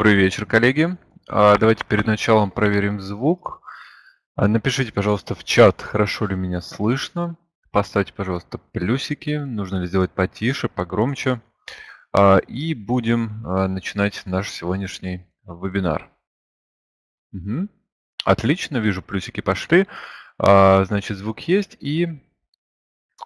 Добрый вечер, коллеги. А, давайте перед началом проверим звук. А, напишите, пожалуйста, в чат, хорошо ли меня слышно. Поставьте, пожалуйста, плюсики. Нужно ли сделать потише, погромче. А, и будем начинать наш сегодняшний вебинар. Угу. Отлично, вижу, плюсики пошли. Значит, звук есть. И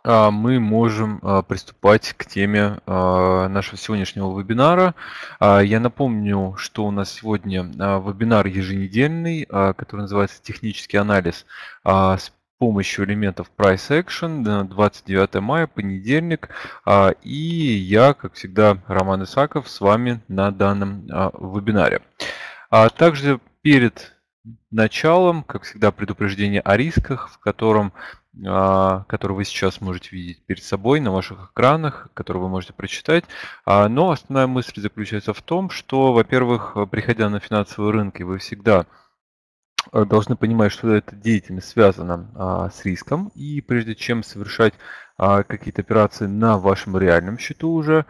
а, мы можем а, приступать к теме а, нашего сегодняшнего вебинара. Я напомню, что у нас сегодня вебинар еженедельный, который называется «Технический анализ с помощью элементов Price Action, 29 мая, понедельник. И я, как всегда, Роман Исаков, с вами на данном вебинаре. Также перед началом, как всегда, предупреждение о рисках, в котором, а, который вы сейчас можете видеть перед собой на ваших экранах, который вы можете прочитать. А, но основная мысль заключается в том, что, во-первых, приходя на финансовые рынки, вы всегда э, должны понимать, что эта деятельность связана а, с риском, и прежде чем совершать а, какие-то операции на вашем реальном счету уже,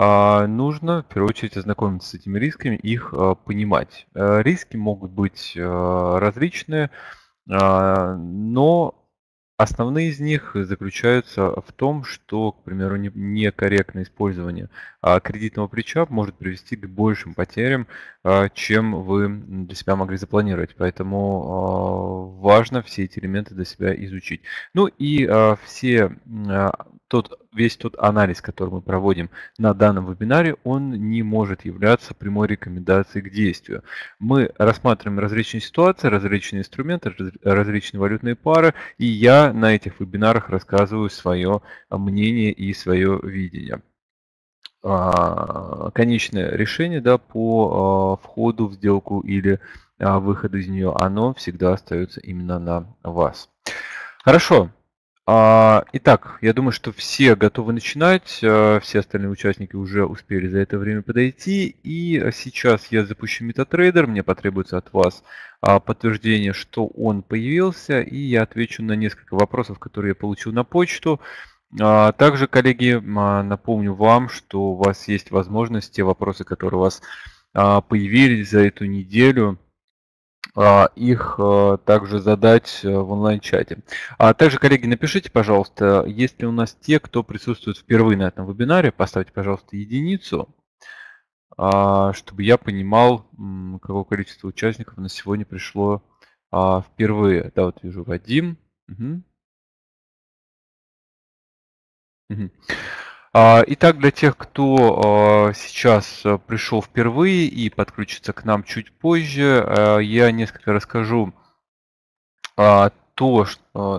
а, нужно в первую очередь ознакомиться с этими рисками, их а, понимать. Э, риски могут быть а, различные, но основные из них заключаются в том, что, к примеру, некорректное использование а, кредитного плеча может привести к большим потерям, а, чем вы для себя могли запланировать. Поэтому а, важно все эти элементы для себя изучить. Ну и все тот, весь тот анализ, который мы проводим на данном вебинаре, он не может являться прямой рекомендацией к действию. Мы рассматриваем различные ситуации, различные инструменты, различные валютные пары, и я на этих вебинарах рассказываю свое мнение и свое видение. А, конечное решение да, по а, входу в сделку или а, выход из нее, оно всегда остается именно на вас. Хорошо. Итак, я думаю, что все готовы начинать, все остальные участники уже успели за это время подойти. И сейчас я запущу MetaTrader, мне потребуется от вас подтверждение, что он появился, и я отвечу на несколько вопросов, которые я получил на почту. А, также, коллеги, а, напомню вам, что у вас есть возможность те вопросы, которые у вас а, появились за эту неделю, их также задать э, в онлайн-чате. также, коллеги, напишите, пожалуйста, если у нас те, кто присутствует впервые на этом вебинаре, поставьте, пожалуйста, единицу, чтобы я понимал, какое количество участников на сегодня пришло впервые. Да, вот вижу Вадим. Угу. А, итак, для тех, кто а, сейчас э, пришел впервые и подключится к нам чуть позже, э, я несколько расскажу а, то, э,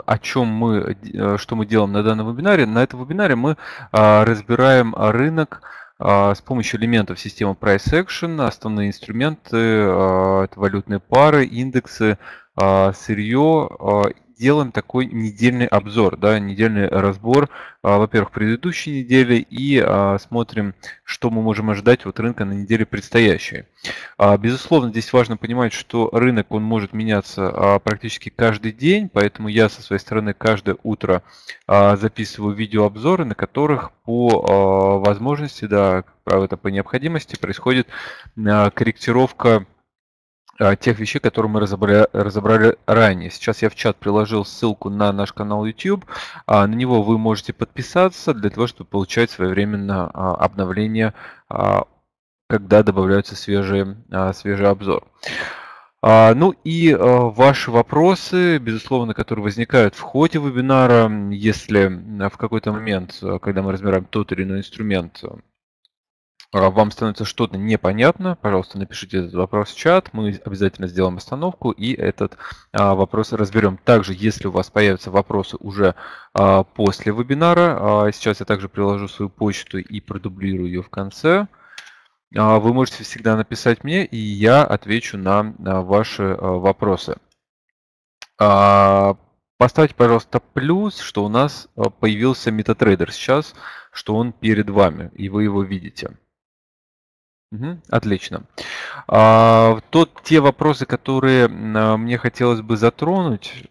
о чем мы, что мы делаем на данном вебинаре. На этом вебинаре мы разбираем рынок с помощью элементов системы Price Action, основные инструменты, это валютные пары, индексы, сырье делаем такой недельный обзор, да, недельный разбор, а, во-первых, предыдущей недели и а, смотрим, что мы можем ожидать от рынка на неделе предстоящей. А, безусловно, здесь важно понимать, что рынок, он может меняться практически каждый день, поэтому я со своей стороны каждое утро записываю видеообзоры, на которых по возможности, да, как правило, это по необходимости, происходит корректировка Э, тех вещей, которые мы разобрали, разобрали ранее. Сейчас я в чат приложил ссылку на наш канал YouTube. А, на него вы можете подписаться для того, чтобы получать своевременно а, обновление, а, когда добавляются свежие, свежий обзор. Ну и э, ваши вопросы, безусловно, которые возникают в ходе вебинара, если в какой-то момент, э, когда мы разбираем тот или иной инструмент, а, вам становится что-то непонятно, пожалуйста, напишите этот вопрос в чат, мы обязательно сделаем остановку и этот а, вопрос разберем. Также, если у вас появятся вопросы уже а, после вебинара, а, сейчас я также приложу свою почту и продублирую ее в конце, а, вы можете всегда написать мне, и я отвечу на, на ваши а, вопросы. А, Поставьте, пожалуйста, плюс, что у нас а, появился MetaTrader сейчас, что он перед вами, и вы его видите отлично. А, тот, те вопросы, которые а, мне хотелось бы затронуть,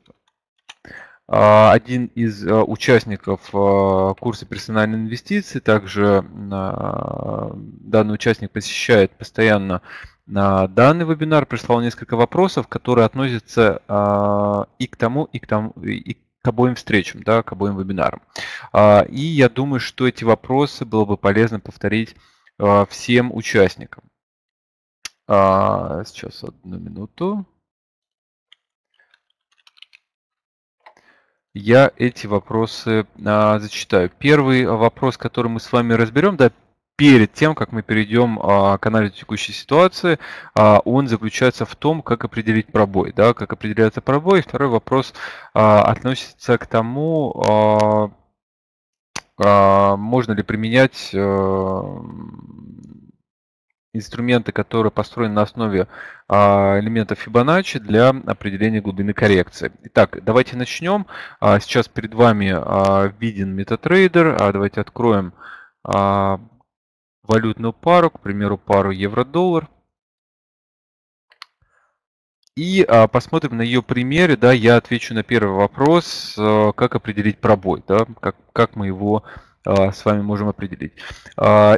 а, один из а, участников курса персональной инвестиции, также данный участник посещает постоянно данный вебинар, прислал несколько вопросов, которые относятся и к тому, и к тому, и к к обоим встречам, да, к обоим вебинарам. И я думаю, что эти вопросы было бы полезно повторить а, всем участникам. А, сейчас одну минуту. Я эти вопросы а, зачитаю. Первый вопрос, который мы с вами разберем, да, перед тем, как мы перейдем а, к анализу текущей ситуации, а, он заключается в том, как определить пробой. Да, как определяется пробой. И Второй вопрос а, относится к тому, а, а, можно ли применять эм, инструменты, которые построены на основе а, элементов Fibonacci для определения глубины коррекции. Итак, давайте начнем. А, сейчас перед вами виден MetaTrader. Давайте откроем валютную пару, к примеру, пару евро-доллар. И а, посмотрим на ее примере, да, я отвечу на первый вопрос, а, как определить пробой, да, как, как мы его а, с вами можем определить.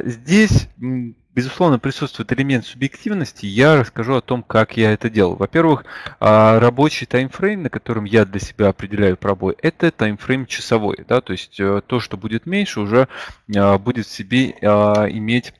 здесь, безусловно, присутствует элемент субъективности, я расскажу о том, как я это делал. Во-первых, рабочий таймфрейм, на котором я для себя определяю пробой, это таймфрейм часовой, да, то есть э, то, что будет меньше, уже будет в себе иметь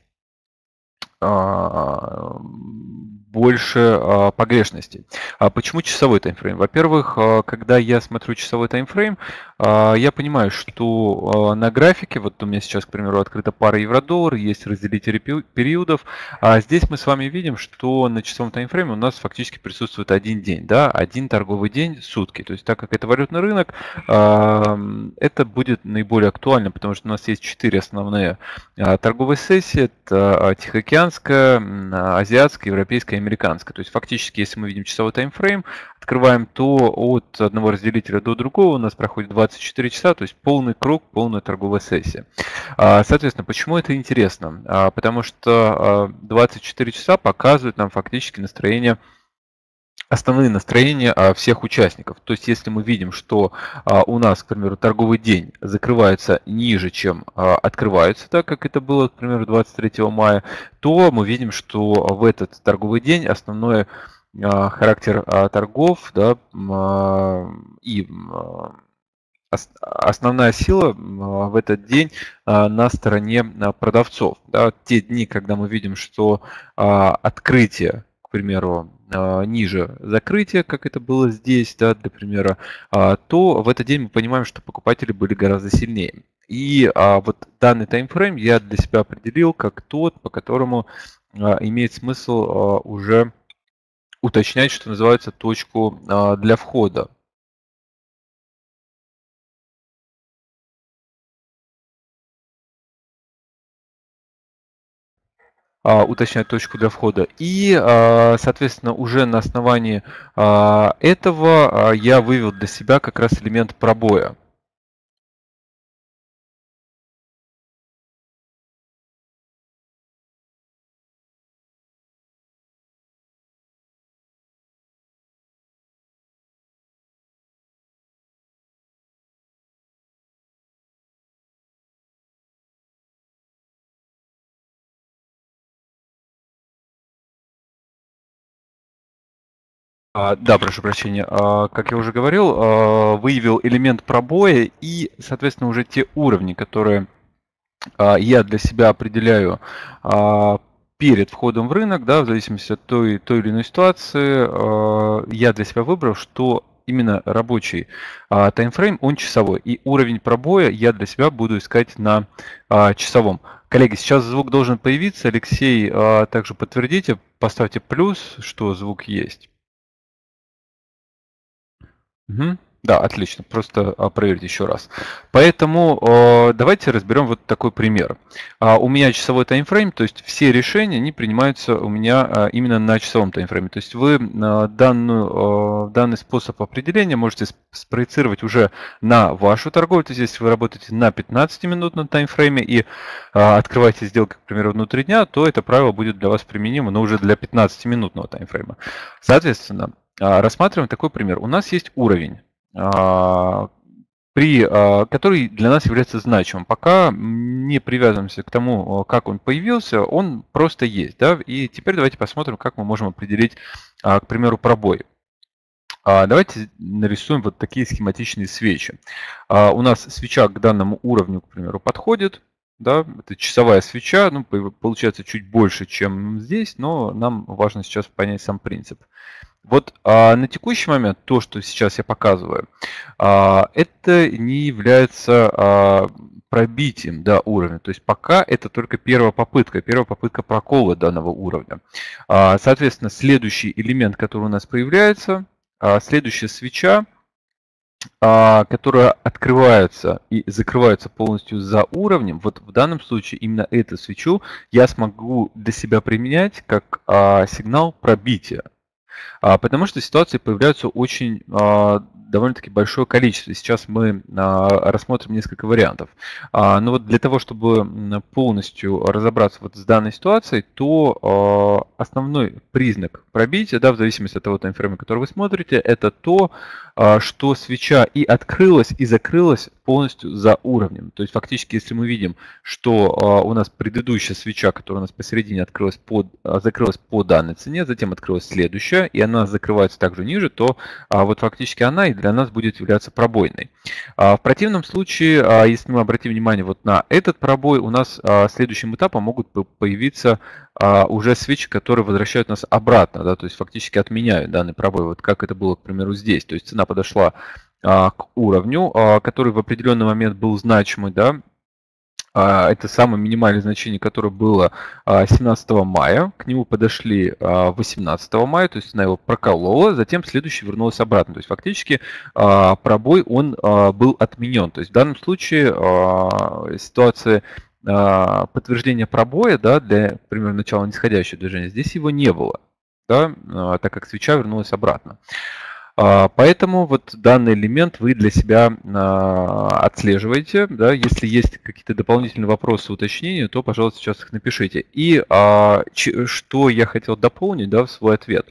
больше а, погрешностей. А почему часовой таймфрейм? Во-первых, а, когда я смотрю часовой таймфрейм, а, я понимаю, что на графике, вот у меня сейчас, к примеру, открыта пара евро-доллар, есть разделители периодов, а здесь мы с вами видим, что на часовом таймфрейме у нас фактически присутствует один день, да, один торговый день, сутки. То есть, так как это валютный рынок, это будет наиболее актуально, потому что у нас есть четыре основные торговые сессии, это Тихоокеанская, Азиатская, Европейская американская. То есть фактически, если мы видим часовой таймфрейм, открываем то от одного разделителя до другого, у нас проходит 24 часа, то есть полный круг, полная торговая сессия. А, соответственно, почему это интересно? А, потому что 24 а, часа показывают нам фактически настроение основные настроения а, всех участников. То есть, если мы видим, что а, у нас, к примеру, торговый день закрывается ниже, чем а, открывается, так как это было, к примеру, 23 мая, то мы видим, что в этот торговый день основной характер торгов да, и основная сила в этот день на стороне продавцов. Да, те дни, когда мы видим, что открытие, к примеру, а, ниже закрытия, как это было здесь, да, для примера, а, то в этот день мы понимаем, что покупатели были гораздо сильнее. И а, вот данный таймфрейм я для себя определил как тот, по которому имеет смысл уже уточнять, что называется, точку для входа. А, уточнять точку для входа. И, а, соответственно, уже на основании а, этого я вывел для себя как раз элемент пробоя. А, да, прошу прощения. А, как я уже говорил, а, выявил элемент пробоя и, соответственно, уже те уровни, которые а, я для себя определяю а, перед входом в рынок, да, в зависимости от той, той или иной ситуации, а, я для себя выбрал, что именно рабочий а, таймфрейм, он часовой. И уровень пробоя я для себя буду искать на а, часовом. Коллеги, сейчас звук должен появиться. Алексей, а, также подтвердите, поставьте плюс, что звук есть. Угу. Да, отлично. Просто а, проверить еще раз. Поэтому э, давайте разберем вот такой пример. А, у меня часовой таймфрейм, то есть все решения, они принимаются у меня а, именно на часовом таймфрейме. То есть вы а, данную, а, данный способ определения можете спроецировать уже на вашу торговлю. То есть если вы работаете на 15-минутном таймфрейме и а, открываете сделки, к примеру, внутри дня, то это правило будет для вас применимо, но уже для 15-минутного таймфрейма. Соответственно, а, рассматриваем такой пример. У нас есть уровень, а, при, а, который для нас является значимым. Пока не привязываемся к тому, как он появился, он просто есть. Да? И теперь давайте посмотрим, как мы можем определить, к примеру, пробой. Давайте нарисуем вот такие схематичные свечи. У нас свеча к данному уровню, к примеру, подходит. Да, это часовая свеча, ну, получается чуть больше, чем здесь, но нам важно сейчас понять сам принцип. Вот а, на текущий момент то, что сейчас я показываю, а, это не является а, пробитием да, уровня. То есть пока это только первая попытка, первая попытка прокола данного уровня. А, соответственно, следующий элемент, который у нас появляется, а, следующая свеча, а, которая открывается и закрывается полностью за уровнем, вот в данном случае именно эту свечу я смогу для себя применять как а, сигнал пробития. А, потому что ситуации появляются очень а, довольно-таки большое количество. Сейчас мы а, рассмотрим несколько вариантов. Но ну вот для того, чтобы полностью разобраться вот с данной ситуацией, то основной признак пробития, да, в зависимости от того таймфрейма, который вы смотрите, это то, что свеча и открылась, и закрылась полностью за уровнем. То есть фактически, если мы видим, что а, у нас предыдущая свеча, которая у нас посередине открылась под, а, закрылась по данной цене, затем открылась следующая, и она закрывается также ниже, то а, вот фактически она и для нас будет являться пробойной. В противном случае, если мы обратим внимание вот на этот пробой, у нас следующим этапом могут появиться уже свечи, которые возвращают нас обратно, да, то есть фактически отменяют данный пробой, вот как это было, к примеру, здесь. То есть цена подошла а, к уровню, а, который в определенный момент был значимый, да, а, это самое минимальное значение, которое было 17 мая. К нему подошли 18 мая, то есть она его проколола, затем следующий вернулась обратно. То есть фактически пробой он был отменен. То есть в данном случае ситуация подтверждения пробоя да, для, например, начала нисходящего движения, здесь его не было, да, так как свеча вернулась обратно. А, поэтому вот данный элемент вы для себя а, отслеживаете. Да? Если есть какие-то дополнительные вопросы, уточнения, то, пожалуйста, сейчас их напишите. И а, что я хотел дополнить да, в свой ответ,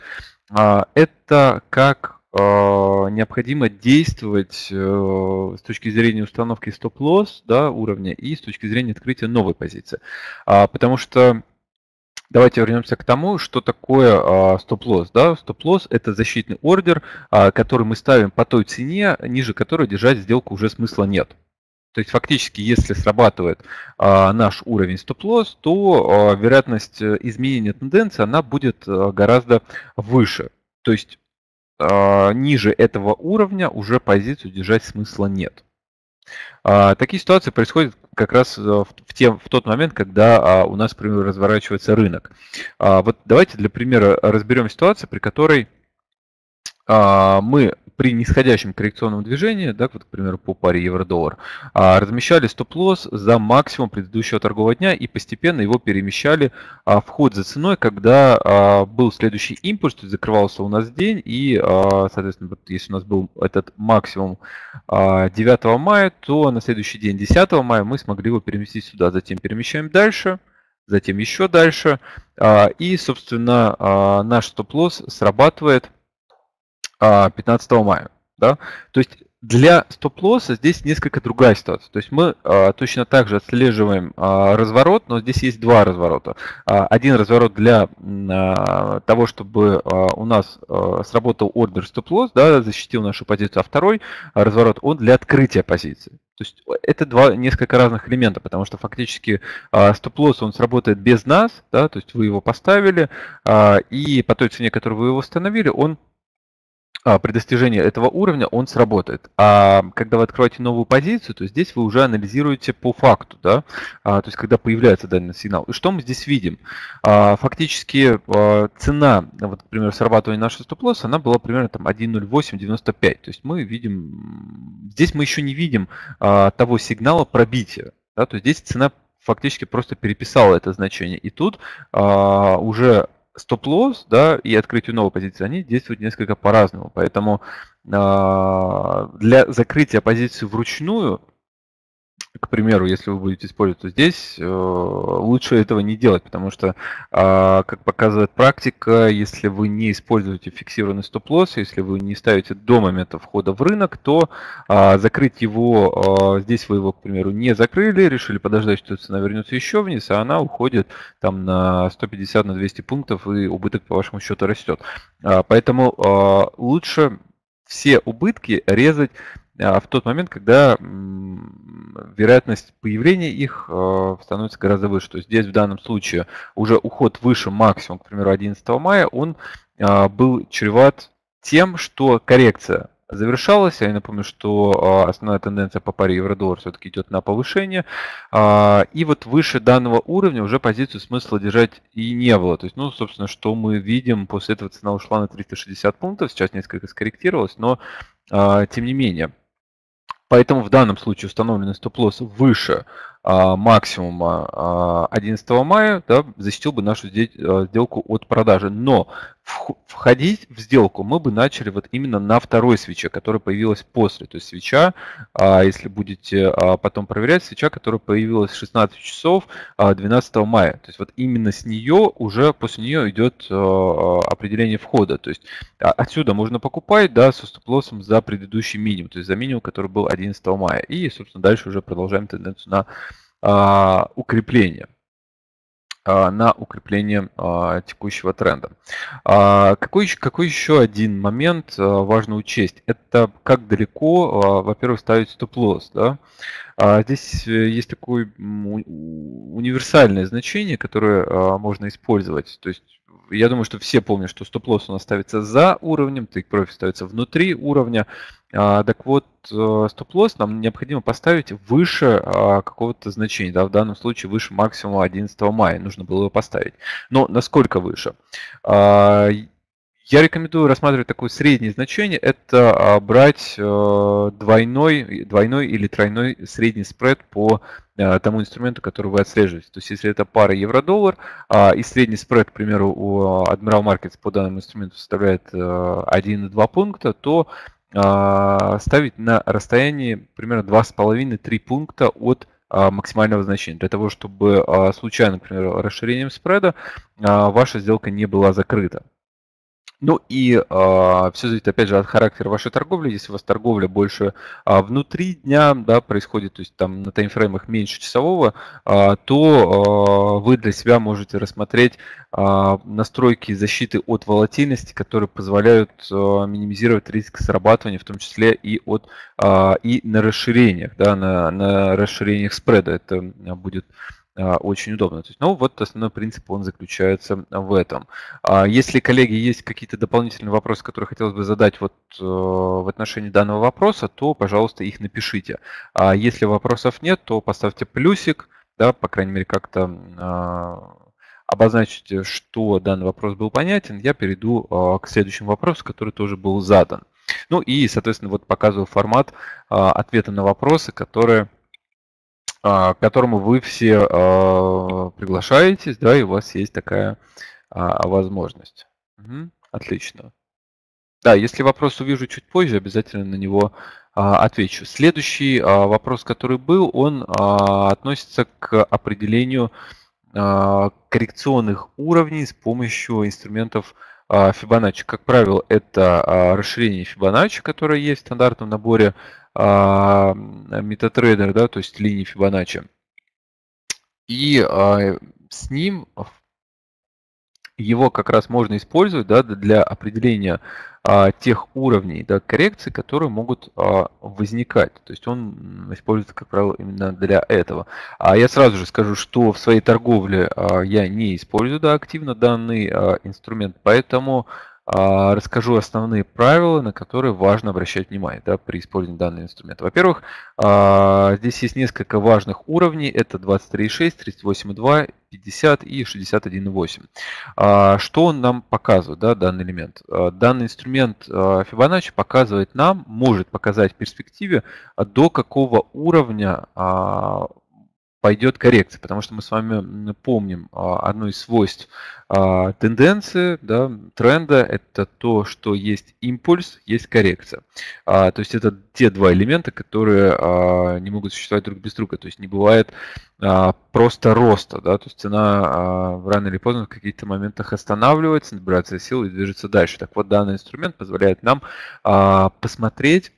это как необходимо действовать э, с точки зрения установки стоп-лосс да, уровня и с точки зрения открытия новой позиции. Потому что Давайте вернемся к тому, что такое а, стоп-лосс. А, да? Стоп-лосс – это защитный ордер, а, который мы ставим по той цене, ниже которой держать сделку уже смысла нет. То есть фактически, если срабатывает а, наш уровень стоп-лосс, то а, вероятность э, изменения тенденции она будет а, гораздо выше. То есть а, ниже этого уровня уже позицию держать смысла нет. А, такие ситуации происходят как раз э, в, тем, в тот момент, когда а, у нас, к примеру, разворачивается рынок. А, вот давайте для примера разберем ситуацию, при которой а, мы при нисходящем коррекционном движении, да, вот, к примеру, по паре евро-доллар, а, размещали стоп-лосс за максимум предыдущего торгового дня и постепенно его перемещали а, в ход за ценой, когда а, был следующий импульс, то есть закрывался у нас день, и, соответственно, вот если у нас был этот максимум 9 мая, то на следующий день, 10 мая, мы смогли его переместить сюда, затем перемещаем дальше, затем еще дальше, и, собственно, наш стоп-лосс срабатывает – 15 а, мая. Да? То есть для стоп-лосса здесь несколько другая ситуация. То есть мы а, точно так же отслеживаем а, разворот, но здесь есть два разворота. А, один разворот для а, того, чтобы а, у нас а, сработал ордер стоп-лосс, да, защитил нашу позицию, а второй разворот он для открытия позиции. То есть это два несколько разных элемента, потому что фактически а, стоп-лосс он сработает без нас, да, то есть вы его поставили, а, и по той цене, которую вы его установили, он а, при достижении этого уровня он сработает. А когда вы открываете новую позицию, то здесь вы уже анализируете по факту, да, а, то есть когда появляется данный сигнал. И что мы здесь видим? А, фактически а, цена, вот, например, срабатывания нашего стоп-лосса, она была примерно там 1.0895. То есть мы видим, здесь мы еще не видим а, того сигнала пробития, да, то есть здесь цена фактически просто переписала это значение. И тут а, уже стоп-лосс да, и открытию новой позиции, они действуют несколько по-разному. Поэтому э, для закрытия позиции вручную к примеру, если вы будете использовать, то здесь э, лучше этого не делать, потому что, э, как показывает практика, если вы не используете фиксированный стоп-лосс, если вы не ставите до момента входа в рынок, то э, закрыть его, э, здесь вы его, к примеру, не закрыли, решили подождать, что цена вернется еще вниз, а она уходит там на 150-200 на 200 пунктов, и убыток по вашему счету растет. Э, поэтому э, лучше все убытки резать а в тот момент, когда вероятность появления их э, становится гораздо выше. То есть здесь в данном случае уже уход выше максимум, к примеру, 11 мая, он а, был чреват тем, что коррекция завершалась. Я напомню, что а, основная тенденция по паре евро-доллар все-таки идет на повышение. И вот выше данного уровня уже позицию смысла держать и не было. То есть, ну, собственно, что мы видим, после этого цена ушла на 360 пунктов, сейчас несколько скорректировалась, но тем не менее. Поэтому в данном случае установленный стоп-лосс выше а, максимума 11 а, мая, да, защитил бы нашу а, сделку от продажи. Но входить в сделку мы бы начали вот именно на второй свече, которая появилась после. То есть свеча, если будете потом проверять, свеча, которая появилась 16 часов 12 мая. То есть вот именно с нее уже после нее идет определение входа. То есть отсюда можно покупать да, со стоп-лоссом за предыдущий минимум, то есть за минимум, который был 11 мая. И, собственно, дальше уже продолжаем тенденцию на а, укрепление а, на укрепление а, текущего тренда. Какой, какой еще один момент важно учесть? Это как далеко, во-первых, ставить стоп-лосс. Да? Здесь э, есть такое универсальное значение, которое можно использовать. То есть я думаю, что все помнят, что стоп-лосс у нас ставится за уровнем, тейк-профит ставится внутри уровня. А, так вот, э, стоп-лосс нам необходимо поставить выше а, какого-то значения, да, в данном случае выше максимума 11 мая нужно было его поставить. Но насколько выше? А, я рекомендую рассматривать такое среднее значение. Это а, брать э, двойной, двойной или тройной средний спред по э, тому инструменту, который вы отслеживаете. То есть, если это пара евро-доллар, а, и средний спред, к примеру, у а, Admiral Markets по данному инструменту составляет 1,2 э, пункта, то ставить на расстоянии примерно 2,5-3 пункта от максимального значения, для того, чтобы случайно, например, расширением спреда ваша сделка не была закрыта. Ну и э, а, все зависит, опять же, от характера вашей торговли. Если у вас торговля больше э, внутри дня, да, происходит, то есть там на таймфреймах меньше часового, э, то э, вы для себя можете рассмотреть э, настройки защиты от волатильности, которые позволяют э, минимизировать риск срабатывания, в том числе и от э, и на расширениях, да, на, на расширениях спреда. Это будет а, очень удобно. То есть, ну, вот основной принцип, он заключается в этом. А если, коллеги, есть какие-то дополнительные вопросы, которые хотелось бы задать вот э, в отношении данного вопроса, то, пожалуйста, их напишите. А Если вопросов нет, то поставьте плюсик, да, по крайней мере, как-то а, обозначите, что данный вопрос был понятен, я перейду к следующему вопросу, который тоже был задан. Ну и, соответственно, вот показываю формат ответа на вопросы, которые а, к которому вы все а, приглашаетесь, да, и у вас есть такая а, возможность. Угу. Отлично. Да, если вопрос увижу чуть позже, обязательно на него отвечу. Следующий вопрос, который был, он относится к определению коррекционных уровней с помощью инструментов Fibonacci. Как правило, это расширение Fibonacci, которое есть в стандартном наборе а, метатрейдер, да, то есть линии Fibonacci. И а, с ним его как раз можно использовать да, для определения а, тех уровней да, коррекции, которые могут а, возникать. То есть он используется, как правило, именно для этого. А я сразу же скажу, что в своей торговле а, я не использую да, активно данный а, инструмент, поэтому а, расскажу основные правила, на которые важно обращать внимание да, при использовании данного инструмента. Во-первых, а, здесь есть несколько важных уровней. Это 23.6, 38.2, 50 и 61.8. А, что он нам показывает, да, данный элемент? Данный инструмент Fibonacci показывает нам, может показать в перспективе, до какого уровня пойдет коррекция, потому что мы с вами помним а, одно из свойств а, тенденции, да, тренда, это то, что есть импульс, есть коррекция. А, то есть это те два элемента, которые не могут существовать друг без друга, то есть не бывает просто роста, да, то есть цена рано или поздно в каких-то моментах останавливается, набирается силы и движется дальше. Так вот, данный инструмент позволяет нам посмотреть,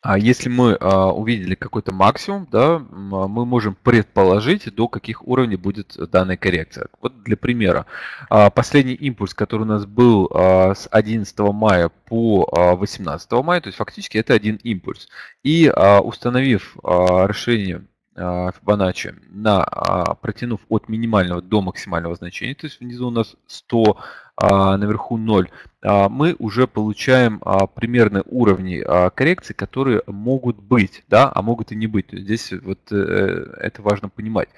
а Если мы а, увидели какой-то максимум, да, а, мы можем предположить, до каких уровней будет данная коррекция. Вот для примера, а, последний импульс, который у нас был с 11 мая по 18 мая, то есть фактически это один импульс. И установив расширение а, Фибоначчи, на, а, протянув от минимального до максимального значения, то есть внизу у нас 100, а, наверху 0, мы уже получаем примерные уровни коррекции, которые могут быть, да, а могут и не быть. здесь вот э, это важно понимать.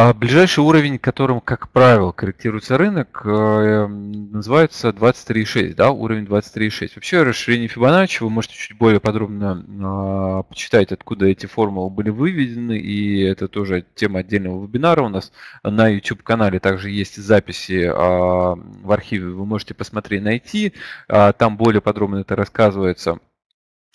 А ближайший уровень, которым, как правило, корректируется рынок, э, эм, называется 23.6, да, уровень 23.6. Вообще расширение Фибоначчи, вы можете чуть более подробно а, почитать, откуда эти формулы были выведены, и это тоже тема отдельного вебинара у нас. На YouTube-канале также есть записи а, в архиве, вы можете посмотреть, найти, а, там более подробно это рассказывается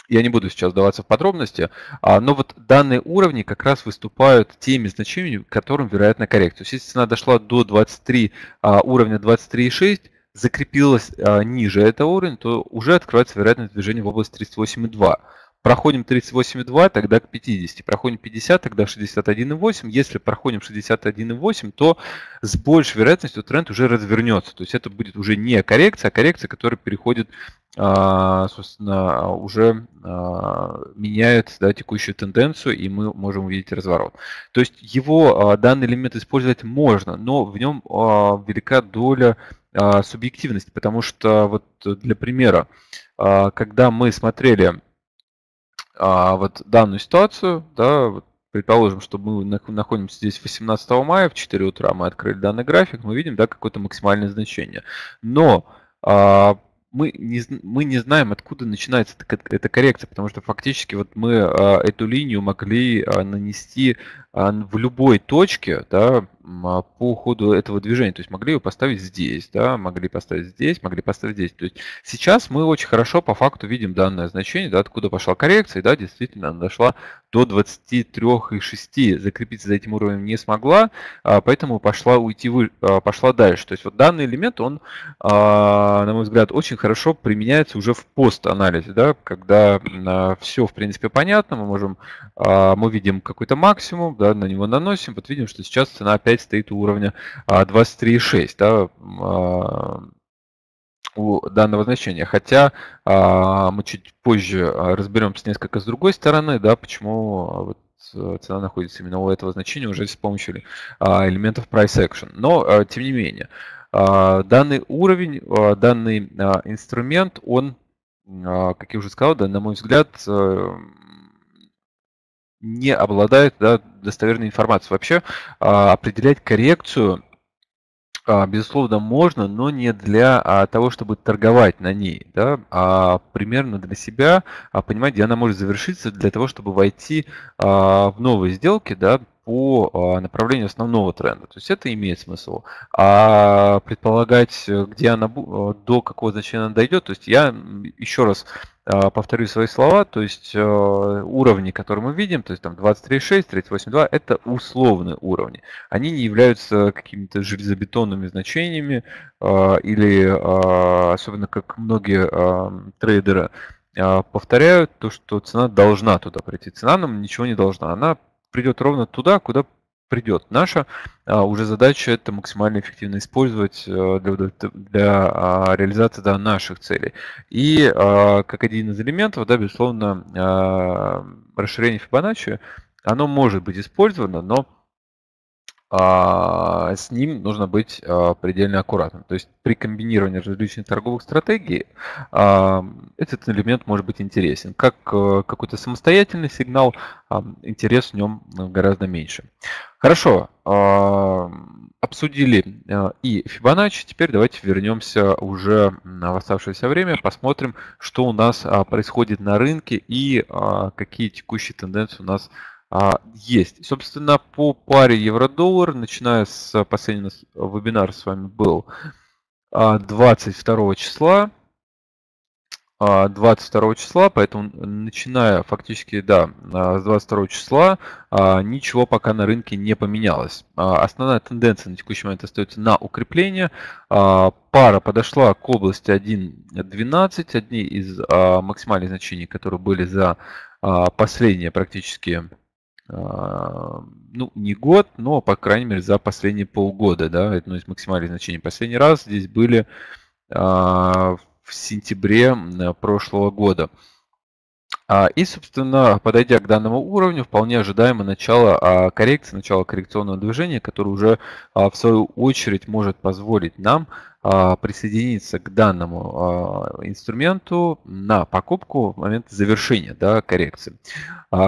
я не буду сейчас даваться в подробности, а, но вот данные уровни как раз выступают теми значениями, которым вероятно коррекция. То есть, если цена дошла до 23, а, уровня 23,6, закрепилась а, ниже этого уровня, то уже открывается вероятность движения в область 38,2. Проходим 38,2, тогда к 50. Проходим 50, тогда 61,8. Если проходим 61,8, то с большей вероятностью тренд уже развернется. То есть это будет уже не коррекция, а коррекция, которая переходит, а, собственно, уже а, меняет да, текущую тенденцию, и мы можем увидеть разворот. То есть его а, данный элемент использовать можно, но в нем велика доля субъективности, потому что вот для примера, когда мы смотрели а, вот данную ситуацию, да, вот предположим, что мы находимся здесь 18 мая в 4 утра, мы открыли данный график, мы видим, да, какое-то максимальное значение. Но а, мы не, мы не знаем, откуда начинается эта коррекция, потому что фактически вот мы а, эту линию могли а, нанести а, в любой точке да, по ходу этого движения. То есть могли ее поставить здесь, да, могли поставить здесь, могли поставить здесь. То есть сейчас мы очень хорошо по факту видим данное значение, да, откуда пошла коррекция, да, действительно она дошла до 23,6, закрепиться за этим уровнем не смогла, поэтому пошла уйти, вы пошла дальше. То есть вот данный элемент, он, на мой взгляд, очень хорошо применяется уже в пост-анализе, да, когда э, а, все, в принципе, понятно, мы можем, э, мы видим какой-то максимум, да, на него наносим, вот видим, что сейчас цена опять стоит у уровня э, а, 23,6, да, э, у данного значения. Хотя а, мы чуть позже разберемся несколько с другой стороны, да, почему вот э, цена находится именно у этого значения уже с помощью а, элементов price action. Но а, тем не менее, а, данный уровень, а, данный а, инструмент, он, как я уже сказал, да, на мой взгляд, э, не обладает да, достоверной информацией. Вообще определять коррекцию безусловно, можно, но не для того, чтобы торговать на ней, да, а примерно для себя а, понимать, где она может завершиться, для того, чтобы войти в новые сделки, да, по а, направлению основного тренда. То есть это имеет смысл. А предполагать, э, где она, э, до какого значения она дойдет, то есть я еще раз а, повторю свои слова, то есть э, уровни, которые мы видим, то есть там 23.6, 38.2, это условные уровни. Они не являются какими-то железобетонными значениями а, или, особенно как многие трейдеры повторяют, то, что цена должна туда прийти. Цена нам ничего не должна, она придет ровно туда, куда придет. Наша а, уже задача это максимально эффективно использовать а, для, для а, реализации да, наших целей. И а, как один из элементов, да, безусловно, а, расширение Fibonacci, оно может быть использовано, но а, с ним нужно быть а, предельно аккуратным. То есть при комбинировании различных торговых стратегий а, этот элемент может быть интересен. Как э, какой-то самостоятельный сигнал, интерес в нем э, гораздо меньше. Хорошо, обсудили и Fibonacci. Теперь давайте вернемся уже в оставшееся время, посмотрим, что у нас происходит на рынке и какие текущие тенденции у нас происходят а, есть. Собственно, по паре евро-доллар, начиная с э, последнего э, вебинара с вами был 22 а, числа. 22 а, числа, поэтому э, начиная фактически, да, а, с 22 числа ничего пока на рынке не поменялось. Основная тенденция на текущий момент остается на укрепление. Пара подошла к области 1.12, одни из максимальных значений, которые были за последние практически а, ну, не год, но, по крайней мере, за последние полгода, да, это ну, из максимальных значений. Последний раз здесь были а, в сентябре прошлого года. А, и, собственно, подойдя к данному уровню, вполне ожидаемо начало а, коррекции, начало коррекционного движения, которое уже а, в свою очередь может позволить нам присоединиться к данному инструменту на покупку в момент завершения да, коррекции.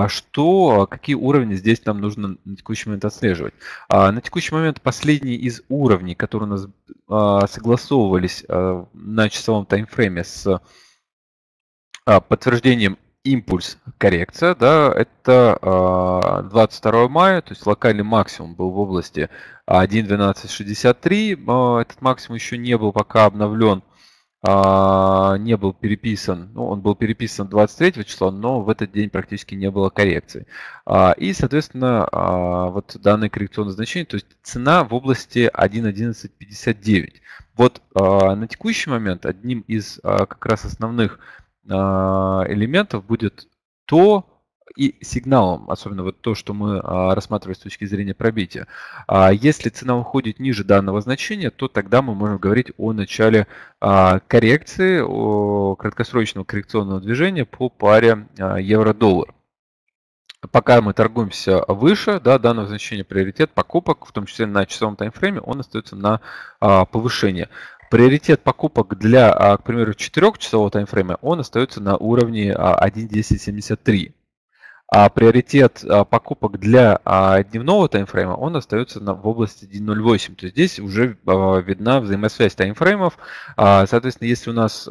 Что, какие уровни здесь нам нужно на текущий момент отслеживать? На текущий момент последний из уровней, которые у нас согласовывались на часовом таймфрейме с подтверждением импульс коррекция, да, это 22 а, мая, то есть локальный максимум был в области 1.1263, а, а, этот максимум еще не был пока обновлен, не был переписан, ну, он был переписан 23 числа, но в этот день практически не было коррекции. И, соответственно, вот данное коррекционное значение, то есть цена в области 1.1159. Вот на текущий момент одним из как раз основных а, элементов будет то, и сигналом, особенно вот то, что мы а, рассматривали с точки зрения пробития. А если цена уходит ниже данного значения, то тогда мы можем говорить о начале коррекции, о краткосрочного коррекционного движения по паре евро-доллар. Пока мы торгуемся выше, да, данного значения приоритет покупок, в том числе на часовом таймфрейме, он остается на а, повышение приоритет покупок для, а, к примеру, 4-часового таймфрейма, он остается на уровне 1.1073. А, а приоритет а, покупок для дневного таймфрейма, он остается на, в области 1.08. То есть здесь уже видна взаимосвязь таймфреймов. Соответственно, если у нас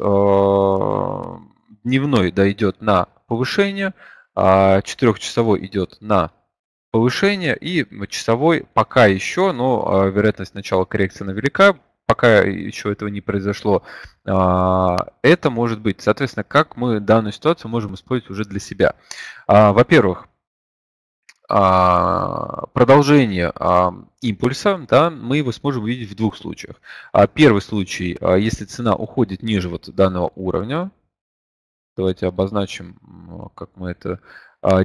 дневной да, идет на повышение, 4-часовой идет на повышение и часовой пока еще, но вероятность начала коррекции она велика, пока еще этого не произошло, а, это может быть. Соответственно, как мы данную ситуацию можем использовать уже для себя? А, во-первых, а, продолжение импульса, да, мы его сможем увидеть в двух случаях. Первый случай, если цена уходит ниже вот данного уровня, давайте обозначим, как мы это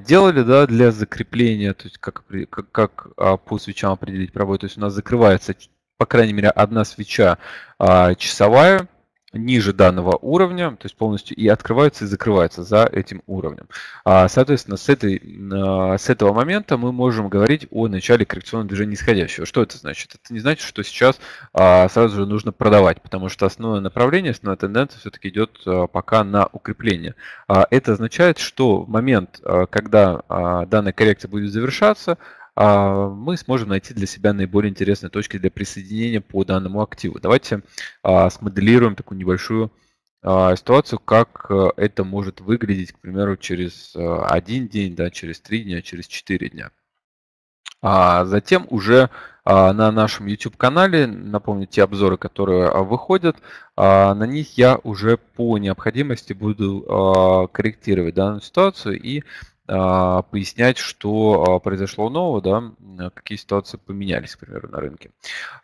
делали, да, для закрепления, то есть как, как, как по свечам определить пробой, то есть у нас закрывается по крайней мере, одна свеча а, часовая ниже данного уровня, то есть полностью и открывается, и закрывается за этим уровнем. А, соответственно, с, этой, а, с этого момента мы можем говорить о начале коррекционного движения нисходящего. Что это значит? Это не значит, что сейчас а, сразу же нужно продавать, потому что основное направление, основная тенденция все-таки идет а, пока на укрепление. А, это означает, что в момент, а, когда данная коррекция будет завершаться, а, мы сможем найти для себя наиболее интересные точки для присоединения по данному активу. Давайте а, смоделируем такую небольшую а, ситуацию, как э, это может выглядеть, к примеру, через один день, да, через три дня, через четыре дня. А затем уже на нашем YouTube-канале, напомню, те обзоры, которые выходят, на них я уже по необходимости буду корректировать данную ситуацию и а, пояснять, что а, произошло нового, да, какие ситуации поменялись, к примеру, на рынке.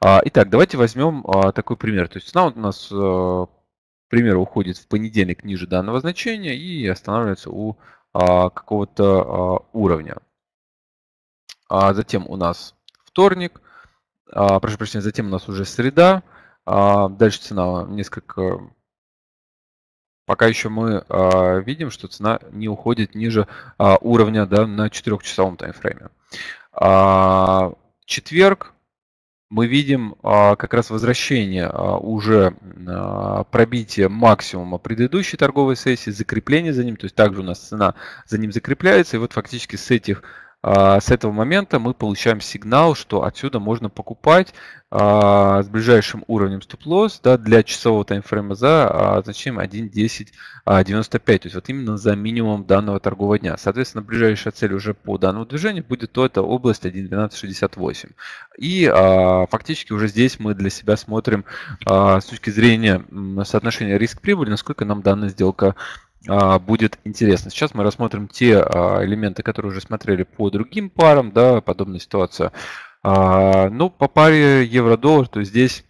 А, итак, давайте возьмем такой пример. То есть цена у нас, к примеру, уходит в понедельник ниже данного значения и останавливается у какого-то уровня. Затем у нас вторник, прошу прощения, затем у нас уже среда, дальше цена несколько Пока еще мы э, видим, что цена не уходит ниже э, уровня да, на 4-часовом таймфрейме. Э, четверг мы видим э, как раз возвращение э, уже э, пробития максимума предыдущей торговой сессии, закрепление за ним, то есть также у нас цена за ним закрепляется, и вот фактически с этих а, с этого момента мы получаем сигнал, что отсюда можно покупать а, с ближайшим уровнем стоп-лосс да, для часового таймфрейма за а, значением 1.10.95, то есть вот именно за минимум данного торгового дня. Соответственно, ближайшая цель уже по данному движению будет то это область 1.12.68. И фактически уже здесь мы для себя смотрим с точки зрения соотношения риск-прибыль, насколько нам данная сделка а, будет интересно. Сейчас мы рассмотрим те а, элементы, которые уже смотрели по другим парам, да, подобная ситуация. А, ну, по паре евро-доллар, то здесь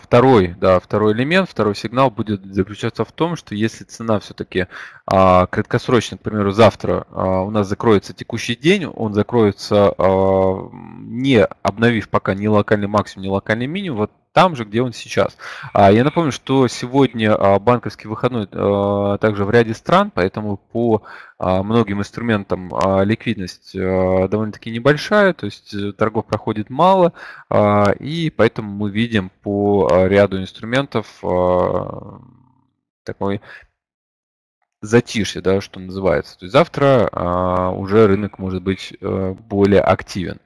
Второй, да, второй элемент, второй сигнал будет заключаться в том, что если цена все-таки краткосрочно, к примеру, завтра у нас закроется текущий день, он закроется, не обновив пока ни локальный максимум, ни локальный минимум, вот там же, где он сейчас. А, я напомню, что сегодня а, банковский выходной а, также в ряде стран, поэтому по многим инструментам ликвидность довольно-таки небольшая, то есть э, торгов проходит мало, и поэтому мы видим по ряду инструментов такой затишье, да, что называется. То есть завтра уже рынок может быть э, более активен.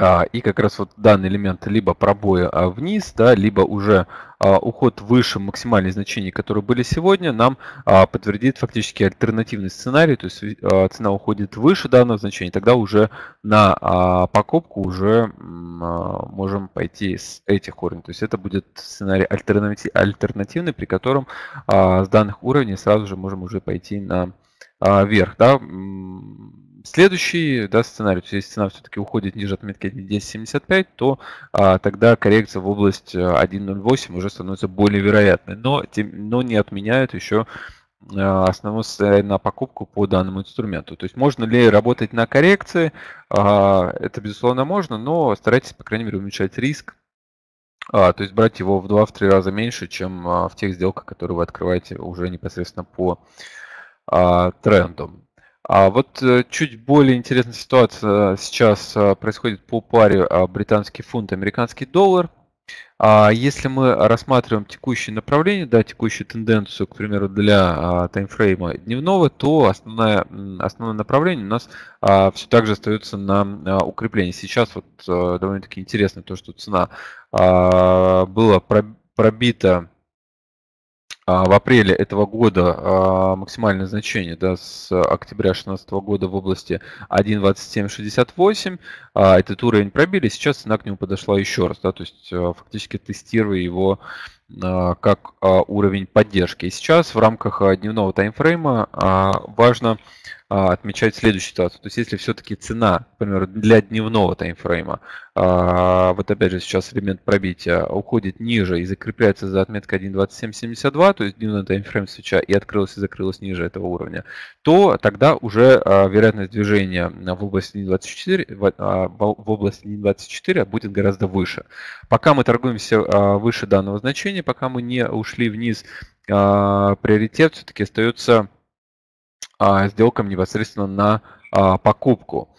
А, и как раз вот данный элемент либо пробоя а, вниз, да, либо уже а, уход выше максимальных значений, которые были сегодня, нам подтвердит фактически альтернативный сценарий, то есть цена уходит выше данного значения, тогда уже на покупку уже можем пойти с этих уровней. То есть это будет сценарий альтернативный, при котором с данных уровней сразу же можем уже пойти на вверх. Да? следующий да, сценарий, то есть цена все-таки уходит ниже отметки 10.75, то а, тогда коррекция в область 1.08 э, уже становится более вероятной. Но, тем, но не отменяют еще а, основной сценарий на покупку по данному инструменту. То есть можно ли работать на коррекции? А, это, безусловно, можно, но старайтесь, по крайней мере, уменьшать риск. А, то есть брать его в 2-3 раза меньше, чем в тех сделках, которые вы открываете уже непосредственно по трендам. А вот э, чуть более интересная ситуация э, сейчас э, происходит по паре а, британский фунт, американский доллар. А Если мы рассматриваем текущее направление, да, текущую тенденцию, к примеру, для а, таймфрейма дневного, то основное, основное направление у нас а, все так же остается на укреплении. Сейчас вот довольно-таки интересно то, что цена была пробита а, в апреле этого года а, максимальное значение да, с октября 2016 года в области 1.2768. А, этот уровень пробили, сейчас цена к нему подошла еще раз. Да, то есть фактически тестируя его а, как а, уровень поддержки. И сейчас в рамках а, дневного таймфрейма важно отмечать следующую ситуацию. То есть если все-таки цена, например, для дневного таймфрейма, вот опять же сейчас элемент пробития уходит ниже и закрепляется за отметкой 1.2772, то есть дневной таймфрейм свеча и открылась и закрылась ниже этого уровня, то тогда уже вероятность движения в области 1.24 в области 1.24 будет гораздо выше. Пока мы торгуемся выше данного значения, движение, пока мы не ушли вниз, а, приоритет все-таки остается а, сделкам непосредственно на а, покупку.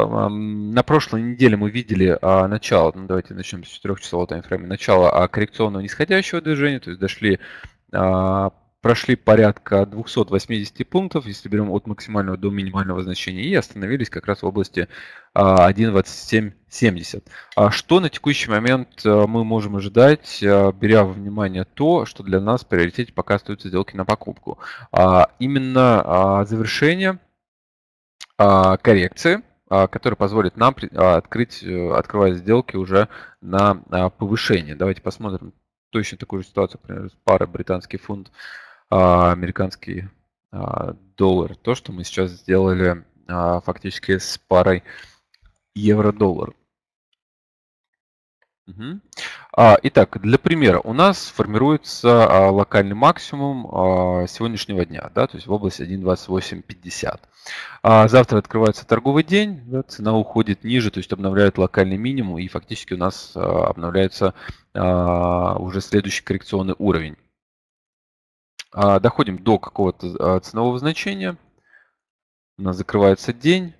На прошлой неделе мы видели а, начало, ну давайте начнем с 4-часового таймфрейма, начало коррекционного нисходящего движения, то есть дошли прошли порядка 280 пунктов, если берем от максимального до минимального значения, и остановились как раз в области 1.2770. А, а что на текущий момент а, мы можем ожидать, беря во внимание то, что для нас приоритет пока остаются сделки на покупку? Именно завершение коррекции, который позволит нам открыть, э, открывать сделки уже на повышение. Давайте посмотрим точно такую же ситуацию, например, пара британский фунт, а, американский а, доллар. То, что мы сейчас сделали а, фактически с парой евро-доллар. Угу. Итак, для примера, у нас формируется локальный максимум сегодняшнего дня, да, то есть в области 1.2850. Завтра открывается торговый день, да, цена уходит ниже, то есть обновляет локальный минимум, и фактически у нас обновляется уже следующий коррекционный уровень. А, доходим до какого-то а, ценового значения. У нас закрывается день.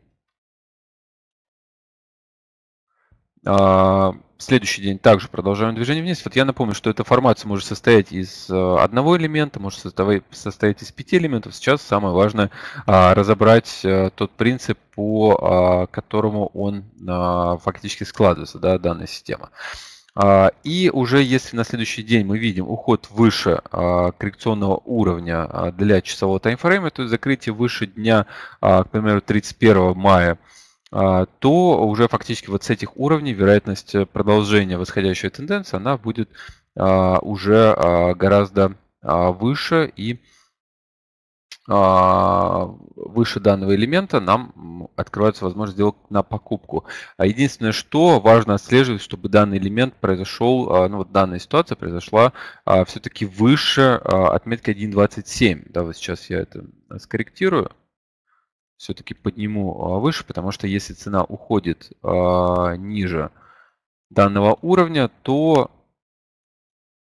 А, следующий день также продолжаем движение вниз. Вот я напомню, что эта формация может состоять из одного элемента, может состоять из пяти элементов. Сейчас самое важное разобрать э, тот принцип, по которому он фактически складывается, да, данная система. А, и уже если на следующий день мы видим уход выше а, коррекционного уровня а, для часового таймфрейма, то есть закрытие выше дня, к примеру, 31 мая, то уже фактически вот с этих уровней вероятность продолжения восходящей тенденции, она будет уже гораздо выше и выше а, выше данного элемента нам открывается возможность сделать на покупку. А единственное, что важно отслеживать, чтобы данный элемент произошел, а, ну вот данная ситуация произошла все-таки выше отметки 1.27. Да, вот сейчас я это скорректирую все-таки подниму выше, потому что если цена уходит ниже данного уровня, то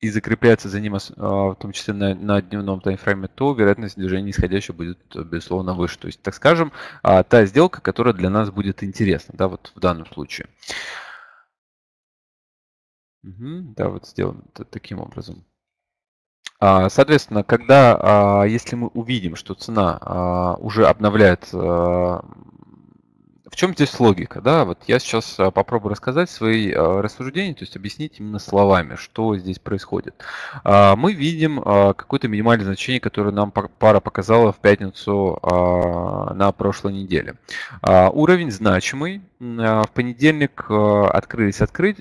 и закрепляется за ним, а, в том числе на, на дневном таймфрейме, то вероятность движения нисходящего будет, э, безусловно, выше. То есть, так скажем, а, та сделка, которая для нас будет интересна, да, вот в данном случае. Угу, да, вот сделано таким образом. А, соответственно, когда, если мы увидим, что цена уже обновляет в чем здесь логика? Да, вот я сейчас а, попробую рассказать свои а, рассуждения, то есть объяснить именно словами, что здесь происходит. А, мы видим какое-то минимальное значение, которое нам пара показала в пятницу на прошлой неделе. Уровень значимый. В понедельник открылись открыть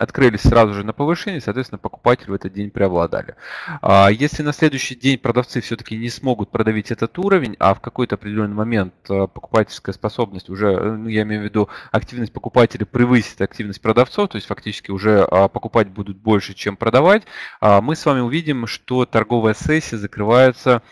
открылись сразу же на повышение, соответственно, покупатели в этот день преобладали. А если на следующий день продавцы все-таки не смогут продавить этот уровень, а в какой-то определенный момент э, покупательская способность уже, э, ну, я имею в виду, активность покупателей превысит активность продавцов, то есть фактически уже а, покупать будут больше, чем продавать, а мы с вами увидим, что торговая сессия закрывается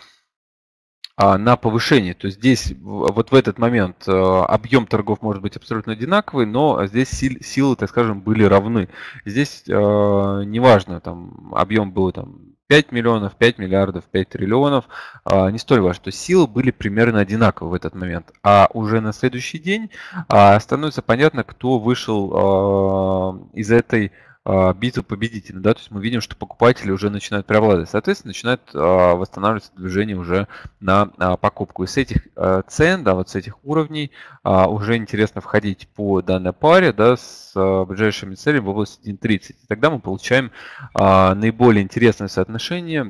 а, на повышение. То есть здесь вот в этот момент э, объем торгов может быть абсолютно одинаковый, но здесь сил, силы, так скажем, были равны. Здесь э, неважно, там объем был там 5 миллионов, 5 миллиардов, 5 триллионов, а, не столь важно, что силы были примерно одинаковы в этот момент. А уже на следующий день а, становится понятно, кто вышел из этой а, битвы победителей, да, то есть мы видим, что покупатели уже начинают преобладать, соответственно, начинает а, восстанавливаться движение уже на а, покупку. И с этих цен, да, вот с этих уровней уже интересно входить по данной паре, да, с ближайшими целями в области 1.30. И тогда мы получаем наиболее интересное соотношение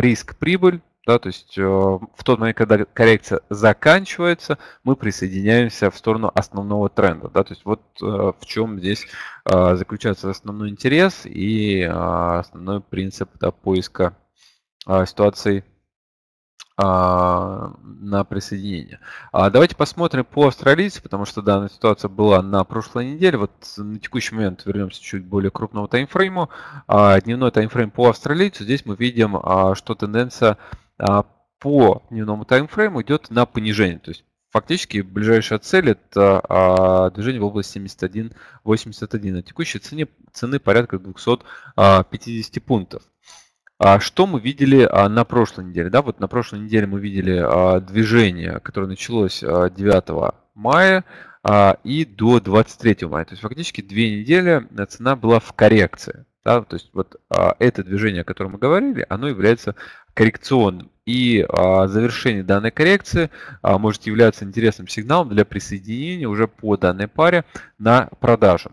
риск-прибыль, да, то есть э, в тот момент, когда коррекция заканчивается, мы присоединяемся в сторону основного тренда. Да, то есть вот э, в чем здесь э, заключается основной интерес и э, основной принцип да, поиска э, ситуаций э, на присоединение. А давайте посмотрим по австралийцу, потому что данная ситуация была на прошлой неделе. Вот на текущий момент вернемся чуть более крупного таймфрейму. А дневной таймфрейм по австралийцу. Здесь мы видим, э, что тенденция а, по дневному таймфрейму идет на понижение. То есть фактически ближайшая цель это а, движение в области 81 На текущей цене цены порядка 250 а, пунктов. Что мы видели на прошлой неделе? Да, вот на прошлой неделе мы видели движение, которое началось 9 мая и до 23 мая. То есть фактически две недели цена была в коррекции. Да, то есть вот а, это движение, о котором мы говорили, оно является коррекционным. И а, завершение данной коррекции а, может являться интересным сигналом для присоединения уже по данной паре на продажу.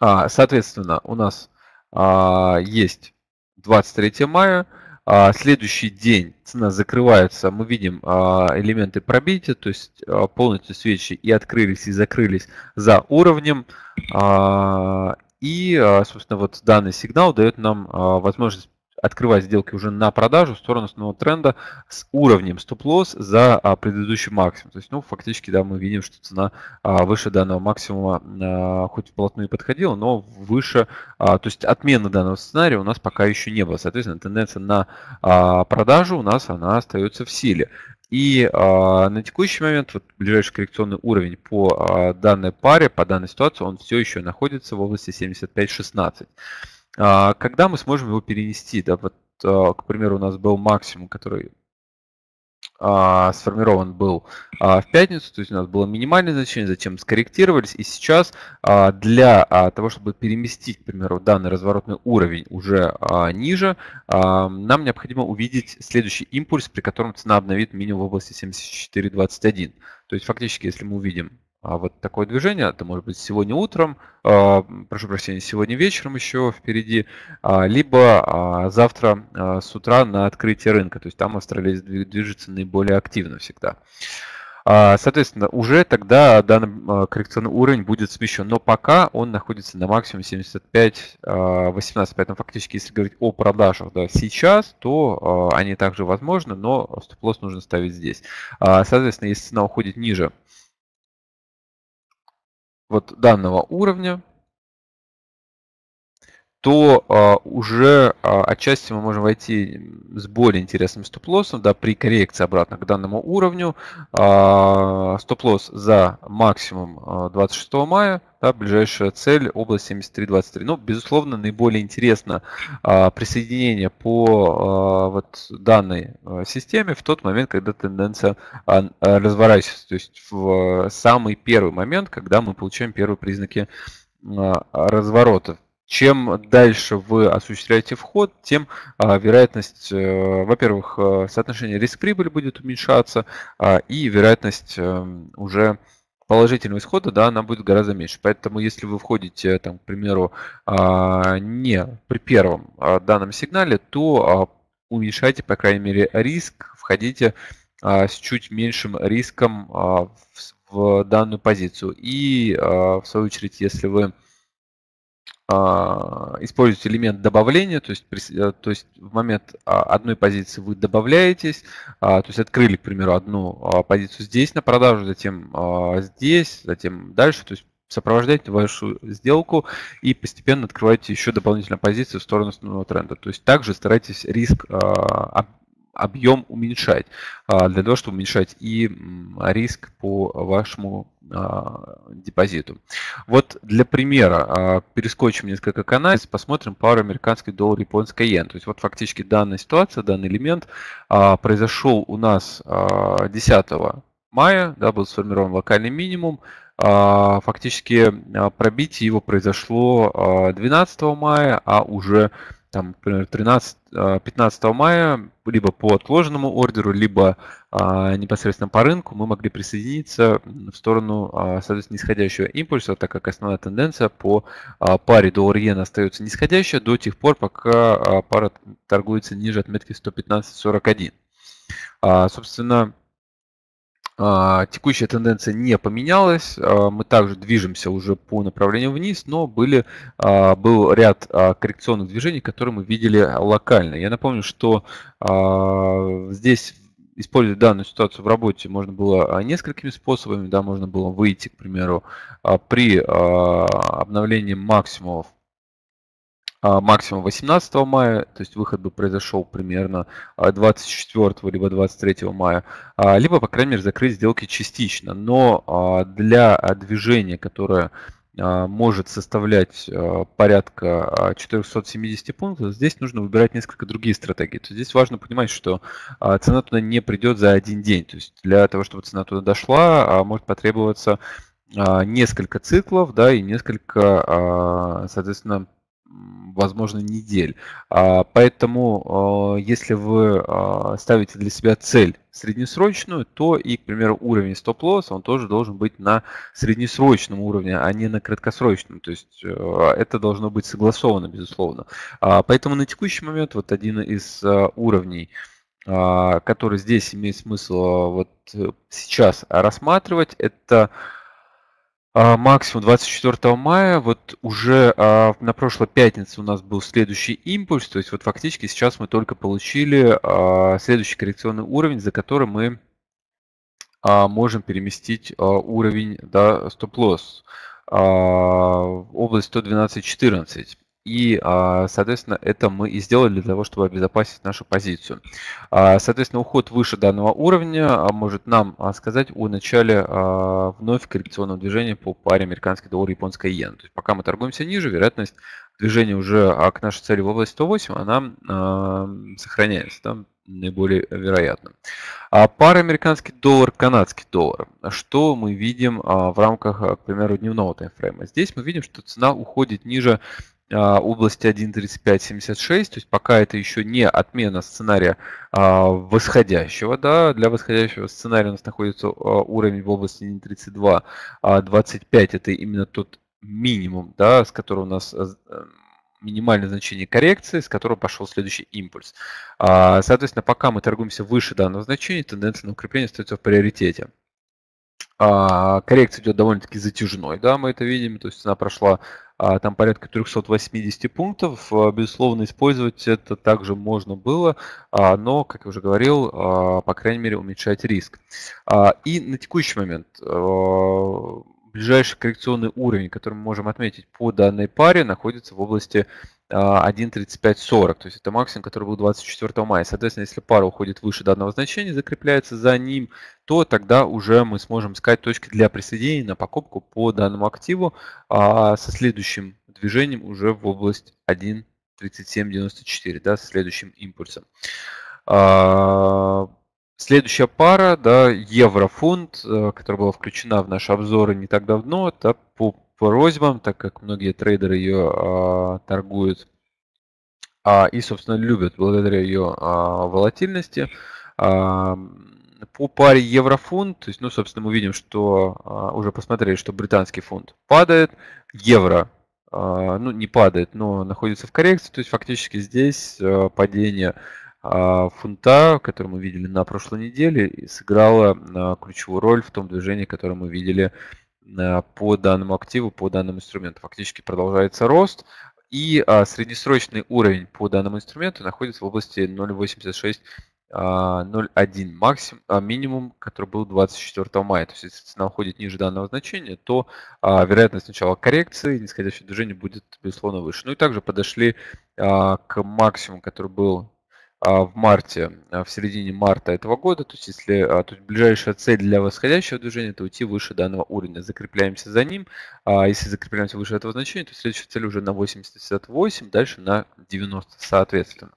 А, соответственно, у нас а, есть 23 мая, а, следующий день цена закрывается, мы видим а, элементы пробития, то есть а, полностью свечи и открылись, и закрылись за уровнем. И, а, собственно, вот данный сигнал дает нам а, возможность открывать сделки уже на продажу в сторону основного тренда с уровнем стоп-лосс за а, предыдущий максимум. То есть, ну, фактически, да, мы видим, что цена выше данного максимума, хоть вплотную и подходила, но выше, то есть отмены данного сценария у нас пока еще не было. Соответственно, тенденция на продажу у нас, она остается в силе. И а, на текущий момент вот, ближайший коррекционный уровень по а, данной паре, по данной ситуации, он все еще находится в области 75-16. А, когда мы сможем его перенести? Да, вот, а, к примеру, у нас был максимум, который а, сформирован был а, в пятницу, то есть у нас было минимальное значение, затем скорректировались, и сейчас а, для а, того, чтобы переместить, к примеру, данный разворотный уровень уже а, ниже, а, нам необходимо увидеть следующий импульс, при котором цена обновит минимум в области 74.21. То есть фактически, если мы увидим а вот такое движение, это может быть сегодня утром, а, прошу прощения, сегодня вечером еще впереди, а, либо а, завтра с утра на открытии рынка. То есть там австралиец движется наиболее активно всегда. соответственно, уже тогда данный коррекционный уровень будет смещен, но пока он находится на максимум 75-18. Поэтому фактически, если говорить о продажах да, сейчас, то они также возможны, но стоп-лосс нужно ставить здесь. соответственно, если цена уходит ниже вот данного уровня то а, уже а, отчасти мы можем войти с более интересным стоп-лоссом, да, при коррекции обратно к данному уровню. А, стоп-лосс за максимум 26 а, мая, да, ближайшая цель область 73-23. Ну, безусловно, наиболее интересно а, присоединение по а, вот данной а, системе в тот момент, когда тенденция а, а, разворачивается, то есть в самый первый момент, когда мы получаем первые признаки а, разворота чем дальше вы осуществляете вход, тем а, вероятность, а, во-первых, э, соотношение риск-прибыль будет уменьшаться, а, и вероятность а, уже положительного исхода, да, она будет гораздо меньше. Поэтому, если вы входите, там, к примеру, а, не при первом а, данном сигнале, то а, уменьшайте, по крайней мере, риск, входите а, с чуть меньшим риском а, в, в данную позицию. И, а, в свою очередь, если вы а, использовать элемент добавления, то есть, э, то есть в момент а, одной позиции вы добавляетесь, а, то есть открыли, к примеру, одну позицию здесь на продажу, затем здесь, затем дальше, то есть сопровождаете вашу сделку и постепенно открываете еще дополнительную позицию в сторону основного тренда. То есть также старайтесь риск объем уменьшать, а, для того, чтобы уменьшать и риск по вашему а, депозиту. Вот для примера а, перескочим несколько каналов, посмотрим пару американский доллар, японская иен. То есть вот фактически данная ситуация, данный элемент произошел у нас 10 мая, да, был сформирован локальный минимум, фактически пробитие его произошло 12 мая, а уже там, например, 13 15 а, мая либо по отложенному ордеру, либо а, непосредственно по рынку мы могли присоединиться в сторону, а, соответственно, нисходящего импульса, так как основная тенденция по паре доллар иена остается нисходящая до тех пор, пока пара торгуется ниже отметки 115.41. Собственно, а, текущая тенденция не поменялась, а, мы также движемся уже по направлению вниз, но были, а, был ряд коррекционных движений, которые мы видели локально. Я напомню, что здесь использовать данную ситуацию в работе можно было несколькими способами. Да, можно было выйти, к примеру, при обновлении максимумов а, максимум 18 мая, то есть выход бы произошел примерно 24 а, либо 23 мая, а, либо, по крайней мере, закрыть сделки частично. Но для движения, которое может составлять порядка 470 пунктов, здесь нужно выбирать несколько другие стратегии. То есть здесь важно понимать, что цена туда не придет за один день. То есть для того, чтобы цена туда дошла, может потребоваться несколько циклов, да, и несколько, соответственно, возможно, недель. А, поэтому, а, если вы а, ставите для себя цель среднесрочную, то и, к примеру, уровень стоп-лосс, он тоже должен быть на среднесрочном уровне, а не на краткосрочном. То есть это должно быть согласовано, безусловно. Поэтому на текущий момент вот один из уровней который здесь имеет смысл вот э, сейчас рассматривать, это а, максимум 24 мая, вот уже а, на прошлой пятнице у нас был следующий импульс, то есть вот фактически сейчас мы только получили а, следующий коррекционный уровень, за который мы можем переместить уровень да, стоп-лосс, область 112.14. И, а, соответственно, это мы и сделали для того, чтобы обезопасить нашу позицию. А, соответственно, уход выше данного уровня а, может нам сказать о начале вновь коррекционного движения по паре американский доллар японская иена. То есть пока мы торгуемся ниже, вероятность движения уже к нашей цели в области 108, она сохраняется. Да? наиболее вероятно. А пара американский доллар, канадский доллар. Что мы видим в рамках, к примеру, дневного таймфрейма? Здесь мы видим, что цена уходит ниже а, области 1.35.76, то есть пока это еще не отмена сценария а, восходящего, да, для восходящего сценария у нас находится а, уровень в области 132 25, это именно тот минимум, да, с которого у нас э, минимальное значение коррекции, с которого пошел следующий импульс. Соответственно, пока мы торгуемся выше данного значения, тенденция на укрепление остается в приоритете. А, коррекция идет довольно-таки затяжной, да, мы это видим, то есть она прошла а, там порядка 380 пунктов. А, безусловно, использовать это также можно было, а, но, как я уже говорил, а, по крайней мере, уменьшать риск. А, и на текущий момент а, Ближайший коррекционный уровень, который мы можем отметить по данной паре, находится в области 1.3540, а, то есть это максимум, который был 24 мая. Соответственно, если пара уходит выше данного значения, закрепляется за ним, то тогда уже мы сможем искать точки для присоединения на покупку по данному активу а со следующим движением уже в область 1.3794, да, со следующим импульсом. А, Следующая пара, да, еврофунт, э, которая была включена в наши обзоры не так давно, это по просьбам, так как многие трейдеры ее а, торгуют а, и, собственно, любят благодаря ее а, волатильности. А, по паре еврофунт, то есть, ну, собственно, мы видим, что а, уже посмотрели, что британский фунт падает, евро, а, ну, не падает, но находится в коррекции, то есть фактически здесь а, падение а, фунта, который мы видели на прошлой неделе, сыграла а, ключевую роль в том движении, которое мы видели а, по данному активу, по данному инструменту. Фактически продолжается рост, и среднесрочный уровень по данному инструменту находится в области 0,86 0,1 максимум, минимум, который был 24 мая. То есть, если цена уходит ниже данного значения, то вероятность начала коррекции, нисходящее движение будет, безусловно, выше. Ну и также подошли к максимуму, который был а, в марте, а, в середине марта этого года, то есть если а, то есть ближайшая цель для восходящего движения это уйти выше данного уровня, закрепляемся за ним, если закрепляемся выше этого значения, то следующая цель уже на 80 дальше на 90 соответственно.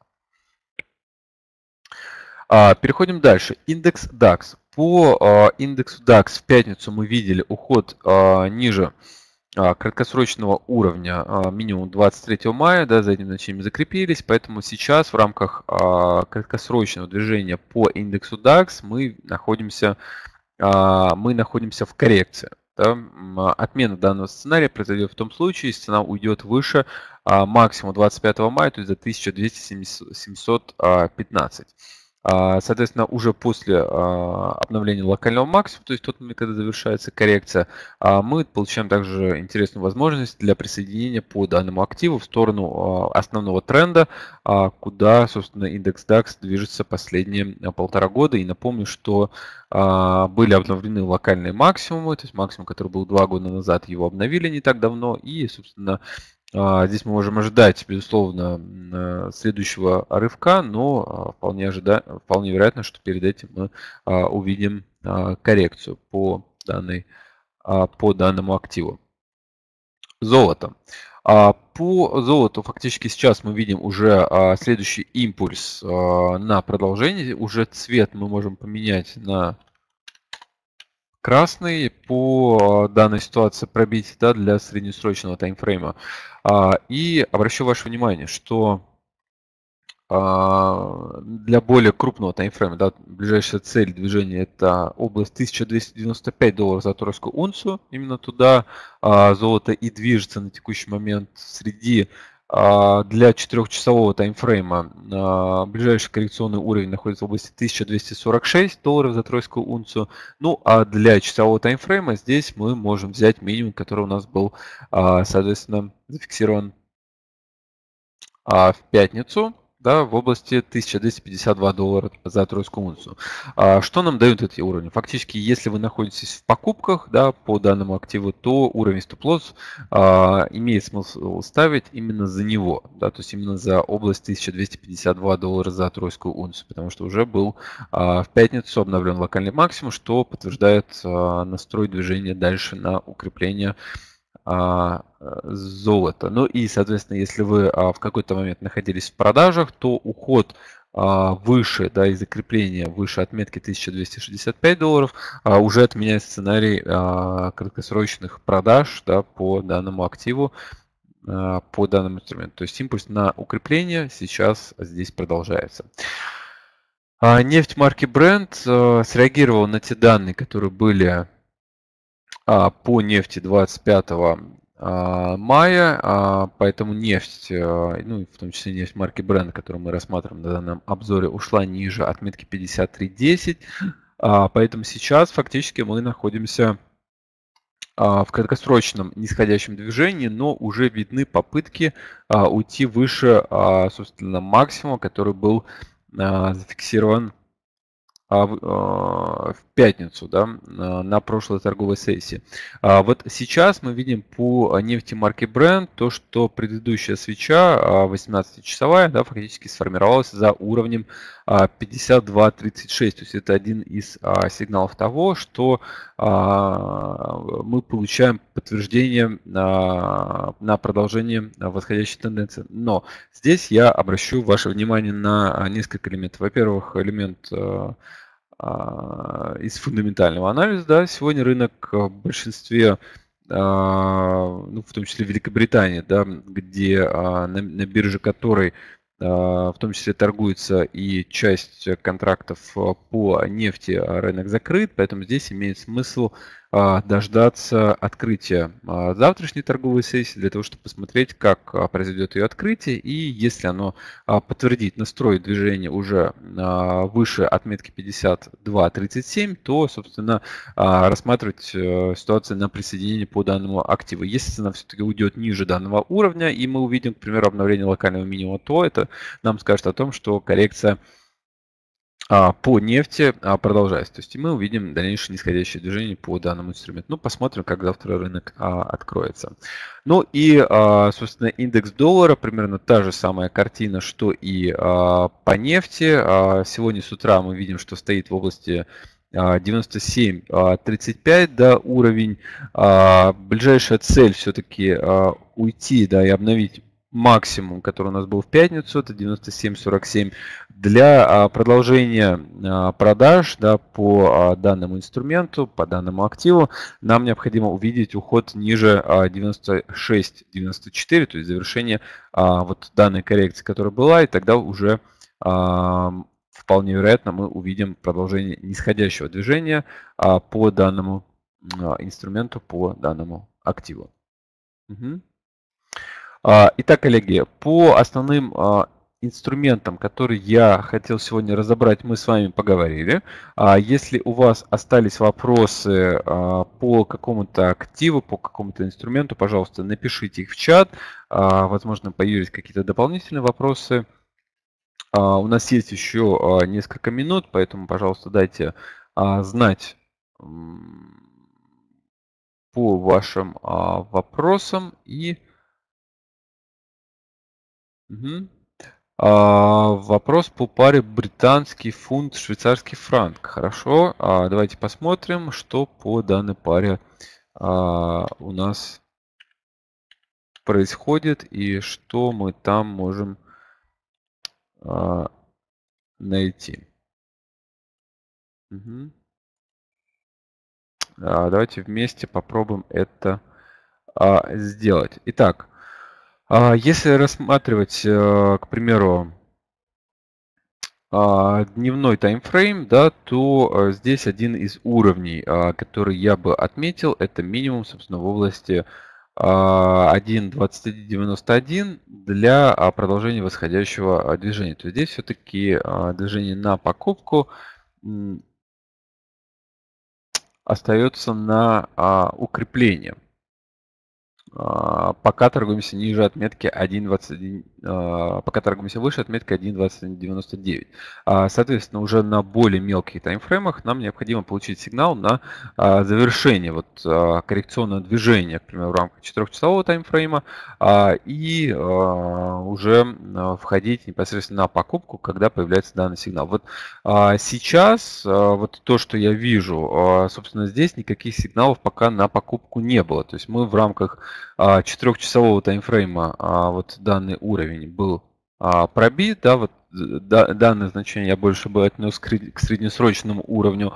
Переходим дальше. Индекс DAX. По индексу DAX в пятницу мы видели уход ниже а, краткосрочного уровня а, минимум 23 мая, да, за этим значением закрепились, поэтому сейчас в рамках а, краткосрочного движения по индексу DAX мы находимся, мы находимся в коррекции. Да. Отмена данного сценария произойдет в том случае, если цена уйдет выше максимум 25 мая, то есть за 1215. А, соответственно, уже после а, обновления локального максимума, то есть тот момент, когда завершается коррекция, а, мы получаем также интересную возможность для присоединения по данному активу в сторону основного тренда, куда, собственно, индекс DAX движется последние полтора года. И напомню, что были обновлены локальные максимумы, то есть максимум, который был два года назад, его обновили не так давно, и, собственно, а, здесь мы можем ожидать, безусловно, э, следующего рывка, но а, вполне, ожида... вполне вероятно, что перед этим мы а, увидим коррекцию по, данной, по данному активу. Золото. По золоту фактически сейчас мы видим уже следующий импульс на продолжение. Уже цвет мы можем поменять на красный по а, данной ситуации пробить да, для среднесрочного таймфрейма. А, и обращу ваше внимание, что а, для более крупного таймфрейма, да, ближайшая цель движения это область 1295 долларов за тройскую унцию. Именно туда золото и движется на текущий момент среди а, для четырехчасового таймфрейма а, ближайший коррекционный уровень находится в области 1246 долларов за тройскую унцию. Ну а для часового таймфрейма здесь мы можем взять минимум, который у нас был, а, соответственно, зафиксирован в пятницу да, в области 1252 доллара за тройскую унцию. А что нам дают эти уровни? Фактически, если вы находитесь в покупках да, по данному активу, то уровень стоп-лосс а, имеет смысл ставить именно за него, да, то есть именно за область 1252 доллара за тройскую унцию, потому что уже был а, в пятницу обновлен локальный максимум, что подтверждает а, настрой движения дальше на укрепление а, э, золота. Ну и, соответственно, если вы а, в какой-то момент находились в продажах, то уход а, выше, да, и закрепление выше отметки 1265 долларов уже отменяет сценарий краткосрочных продаж да, по данному активу, по данному инструменту. То есть импульс на укрепление сейчас здесь продолжается. Нефть марки Brent среагировал на те данные, которые были а, по нефти 25 а, мая, а, поэтому нефть, ну в том числе нефть марки Brent, которую мы рассматриваем на данном обзоре, ушла ниже отметки 53.10, поэтому сейчас фактически мы находимся в краткосрочном нисходящем движении, но уже видны попытки уйти выше, собственно, максимума, который был зафиксирован а, а, в пятницу, да, на прошлой торговой сессии. А вот сейчас мы видим по нефти марки Brent то, что предыдущая свеча 18-часовая, да, фактически сформировалась за уровнем 52.36, то есть это один из сигналов того, что мы получаем подтверждение на продолжение восходящей тенденции. Но здесь я обращу ваше внимание на несколько элементов. Во-первых, элемент а, из фундаментального анализа, да, сегодня рынок в большинстве, а, ну, в том числе Великобритании, да, где а, на, на бирже которой в том числе торгуется и часть контрактов по нефти, рынок закрыт, поэтому здесь имеет смысл а, дождаться открытия а, завтрашней торговой сессии для того, чтобы посмотреть, как а, произойдет ее открытие. И если оно подтвердит настрой движения уже выше отметки 52.37, то, собственно, рассматривать э, ситуацию на присоединение по данному активу. Если цена все-таки уйдет ниже данного уровня, и мы увидим, к примеру, обновление локального минимума, то это нам скажет о том, что коррекция а, по нефти а, продолжается. То есть мы увидим дальнейшее нисходящее движение по данному инструменту. Ну, посмотрим, как завтра рынок а, откроется. Ну и, собственно, индекс доллара, примерно та же самая картина, что и по нефти. Сегодня с утра мы видим, что стоит в области 97.35, да, уровень. Ближайшая цель все-таки уйти, да, и обновить максимум, который у нас был в пятницу, это 97.47 для а, продолжения а, продаж да, по а, данному инструменту, по данному активу. Нам необходимо увидеть уход ниже 96.94, то есть завершение вот данной коррекции, которая была, и тогда уже вполне вероятно мы увидим продолжение нисходящего движения по данному инструменту, по данному активу. Угу. А, итак, коллеги, по основным а, инструментам, которые я хотел сегодня разобрать, мы с вами поговорили. А, если у вас остались вопросы по какому-то активу, по какому-то инструменту, пожалуйста, напишите их в чат. Возможно, появились какие-то дополнительные вопросы. У нас есть еще несколько минут, поэтому, пожалуйста, дайте знать по вашим вопросам и Мгм. А, вопрос по паре британский фунт, швейцарский франк. Хорошо, а, давайте посмотрим, что по данной паре а, у нас происходит и что мы там можем а, найти. Мгм. А, давайте вместе попробуем это а, сделать. Итак, а если рассматривать, э, к примеру, а, дневной таймфрейм, да, то э, здесь один из уровней, а, который я бы отметил, это минимум, собственно, в области 1.2091 для продолжения восходящего движения. То есть здесь все-таки движение на покупку остается на укрепление. А, пока торгуемся ниже отметки 1.21, а, пока торгуемся выше отметки 1.21.99. А, соответственно, уже на более мелких таймфреймах нам необходимо получить сигнал на завершение вот коррекционного движения, к примеру, в рамках 4-часового таймфрейма, и уже входить непосредственно на покупку, когда появляется данный сигнал. Вот сейчас вот то, что я вижу, собственно, здесь никаких сигналов пока на покупку не было. То есть мы в рамках а, четырехчасового таймфрейма а вот данный уровень был а, пробит, да, вот э, да, данное значение я больше бы отнес к среднесрочному уровню.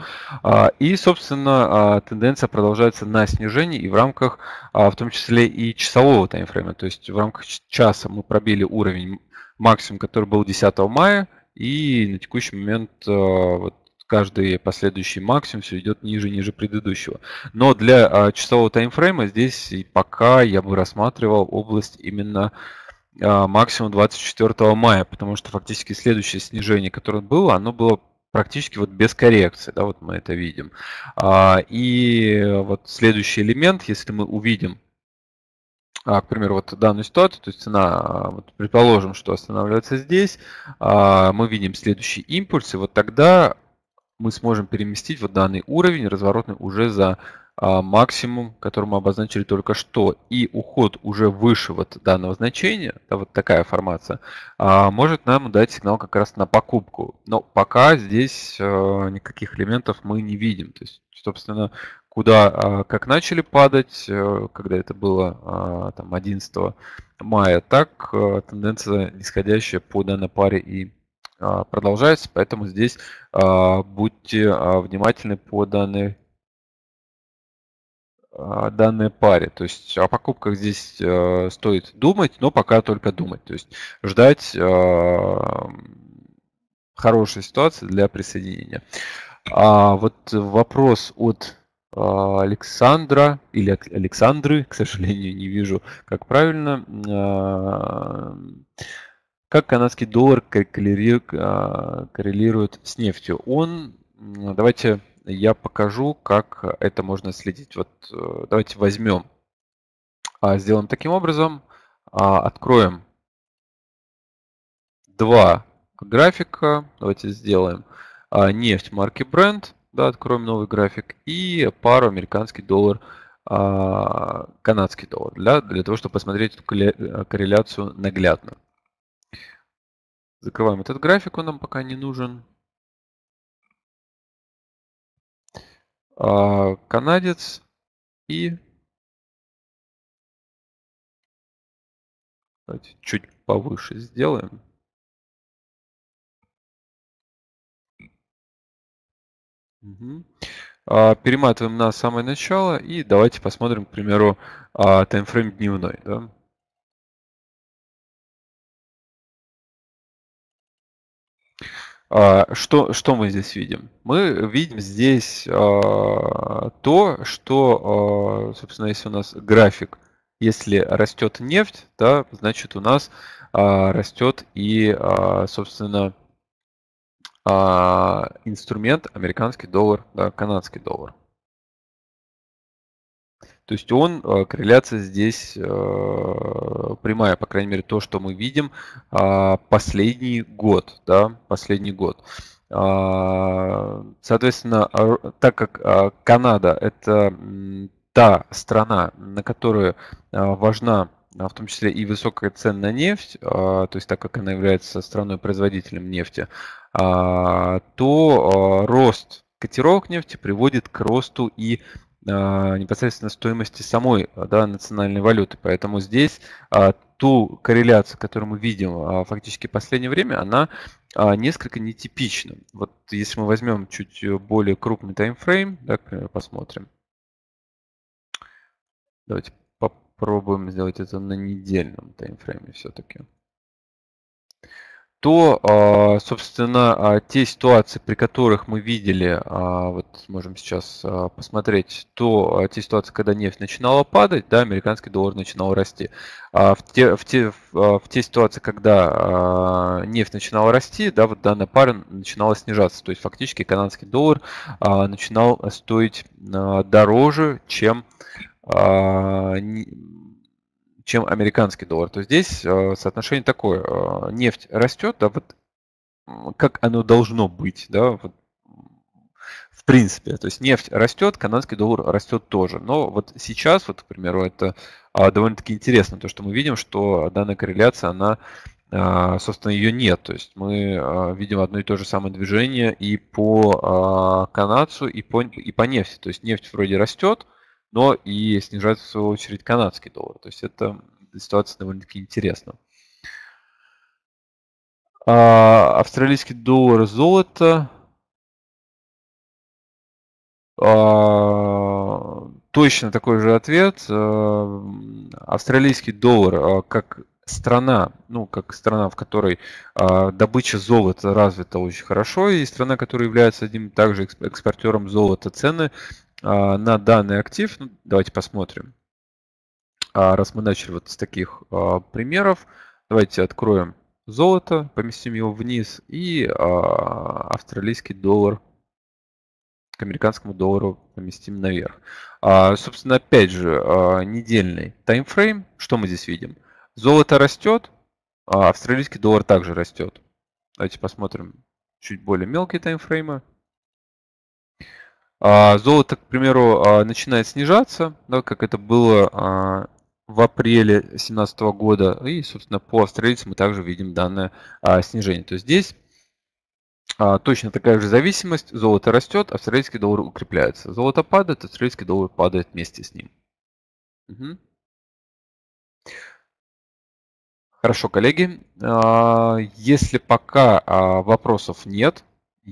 И, собственно, тенденция продолжается на снижении и в рамках, в том числе и часового таймфрейма. То есть в рамках часа мы пробили уровень максимум, который был 10 мая, и на текущий момент вот, каждый последующий максимум все идет ниже и ниже предыдущего. Но для а, часового таймфрейма здесь и пока я бы рассматривал область именно а, максимум 24 мая, потому что фактически следующее снижение, которое было, оно было практически вот без коррекции, да, вот мы это видим. А, и вот следующий элемент, если мы увидим а, к примеру, вот данную ситуацию, то есть цена, а, вот предположим, что останавливается здесь, а, мы видим следующий импульс, и вот тогда мы сможем переместить вот данный уровень разворотный уже за а, максимум, который мы обозначили только что. И уход уже выше вот данного значения, да, вот такая формация, а, может нам дать сигнал как раз на покупку. Но пока здесь а, никаких элементов мы не видим. То есть, собственно, куда, а, как начали падать, э, когда это было а, там, 11 мая, так э, тенденция нисходящая по данной паре и а, продолжается, поэтому здесь а, будьте а, внимательны по данной данной паре. То есть о покупках здесь э, стоит думать, но пока только думать. То есть ждать хорошей ситуации для присоединения. А вот вопрос от Александра или Александры, к сожалению, не вижу, как правильно. Как канадский доллар коррелирует а, с нефтью? Он, давайте я покажу, как это можно следить. Вот э, давайте возьмем, а, сделаем таким образом, а, откроем два графика. Давайте сделаем нефть марки Brent, да, откроем новый график и пару американский доллар канадский доллар для, для того, чтобы посмотреть эту э, корреляцию наглядно. Закрываем этот график, он нам пока не нужен. А, канадец и Давайте чуть повыше сделаем. Угу. перематываем на самое начало и давайте посмотрим, к примеру, а, таймфрейм дневной. Да? А, что, что мы здесь видим? Мы видим здесь а, то, что, а, собственно, если у нас график, если растет нефть, да, значит у нас растет и, собственно, инструмент американский доллар, да, канадский доллар. То есть он, э, корреляция здесь э, прямая, по крайней мере, то, что мы видим а, последний год, да, последний год. А, соответственно, а, так как Канада это та страна, на которую важна в том числе и высокая цена на нефть, то есть так как она является страной-производителем нефти, то рост котировок нефти приводит к росту и а, непосредственно стоимости самой а, да, национальной валюты. Поэтому здесь а, ту корреляцию, которую мы видим фактически в последнее время, она несколько нетипична. Вот если мы возьмем чуть более крупный таймфрейм, да, к примеру, посмотрим. Давайте попробуем сделать это на недельном таймфрейме все-таки то, а, собственно, а, те ситуации, при которых мы видели, а, вот можем сейчас посмотреть, то те ситуации, когда нефть начинала падать, да, американский доллар начинал расти. а В те, в те, в те ситуации, когда нефть начинала расти, да, вот данная пара начинала снижаться, то есть фактически канадский доллар начинал стоить дороже, чем чем американский доллар, то здесь э, соотношение такое. Э, нефть растет, да, вот как оно должно быть, да, вот, в принципе. То есть нефть растет, канадский доллар растет тоже. Но вот сейчас, вот, к примеру, это а, довольно-таки интересно, то, что мы видим, что данная корреляция, она, а, собственно, ее нет. То есть мы а, видим одно и то же самое движение и по а, канадцу, и по, и по нефти. То есть нефть вроде растет, но и снижается в свою очередь канадский доллар. То есть это ситуация довольно-таки интересна. А, австралийский доллар золото. А, точно такой же ответ. А, австралийский доллар а, как страна, ну, как страна, в которой э, добыча золота развита очень хорошо, и страна, которая является одним также экспортером золота, цены а, на данный актив. Ну, давайте посмотрим. А, раз мы начали вот с таких а, примеров, давайте откроем золото, поместим его вниз и австралийский доллар к американскому доллару поместим наверх. Собственно, опять же, недельный таймфрейм. Что мы здесь видим? Золото растет, австралийский доллар также растет. Давайте посмотрим чуть более мелкие таймфреймы. А, золото, к примеру, а, начинает снижаться, да, как это было а, в апреле 2017 года. И, собственно, по австралийцам мы также видим данное снижение. То есть здесь точно такая же зависимость. Золото растет, австралийский доллар укрепляется. Золото падает, австралийский доллар падает вместе с ним. Угу. Хорошо, коллеги. Если пока вопросов нет,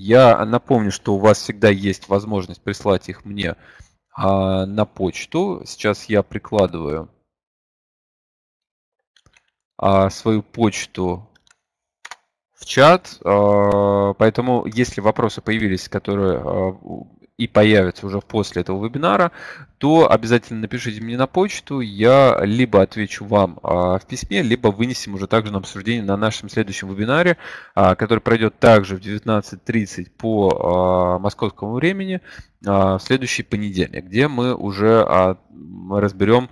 я напомню, что у вас всегда есть возможность прислать их мне а, на почту. Сейчас я прикладываю а, свою почту в чат. А, поэтому, если вопросы появились, которые а, и появится уже после этого вебинара, то обязательно напишите мне на почту, я либо отвечу вам а, в письме, либо вынесем уже также на обсуждение на нашем следующем вебинаре, а, который пройдет также в 19.30 по а, московскому времени в следующий понедельник, где мы уже разберем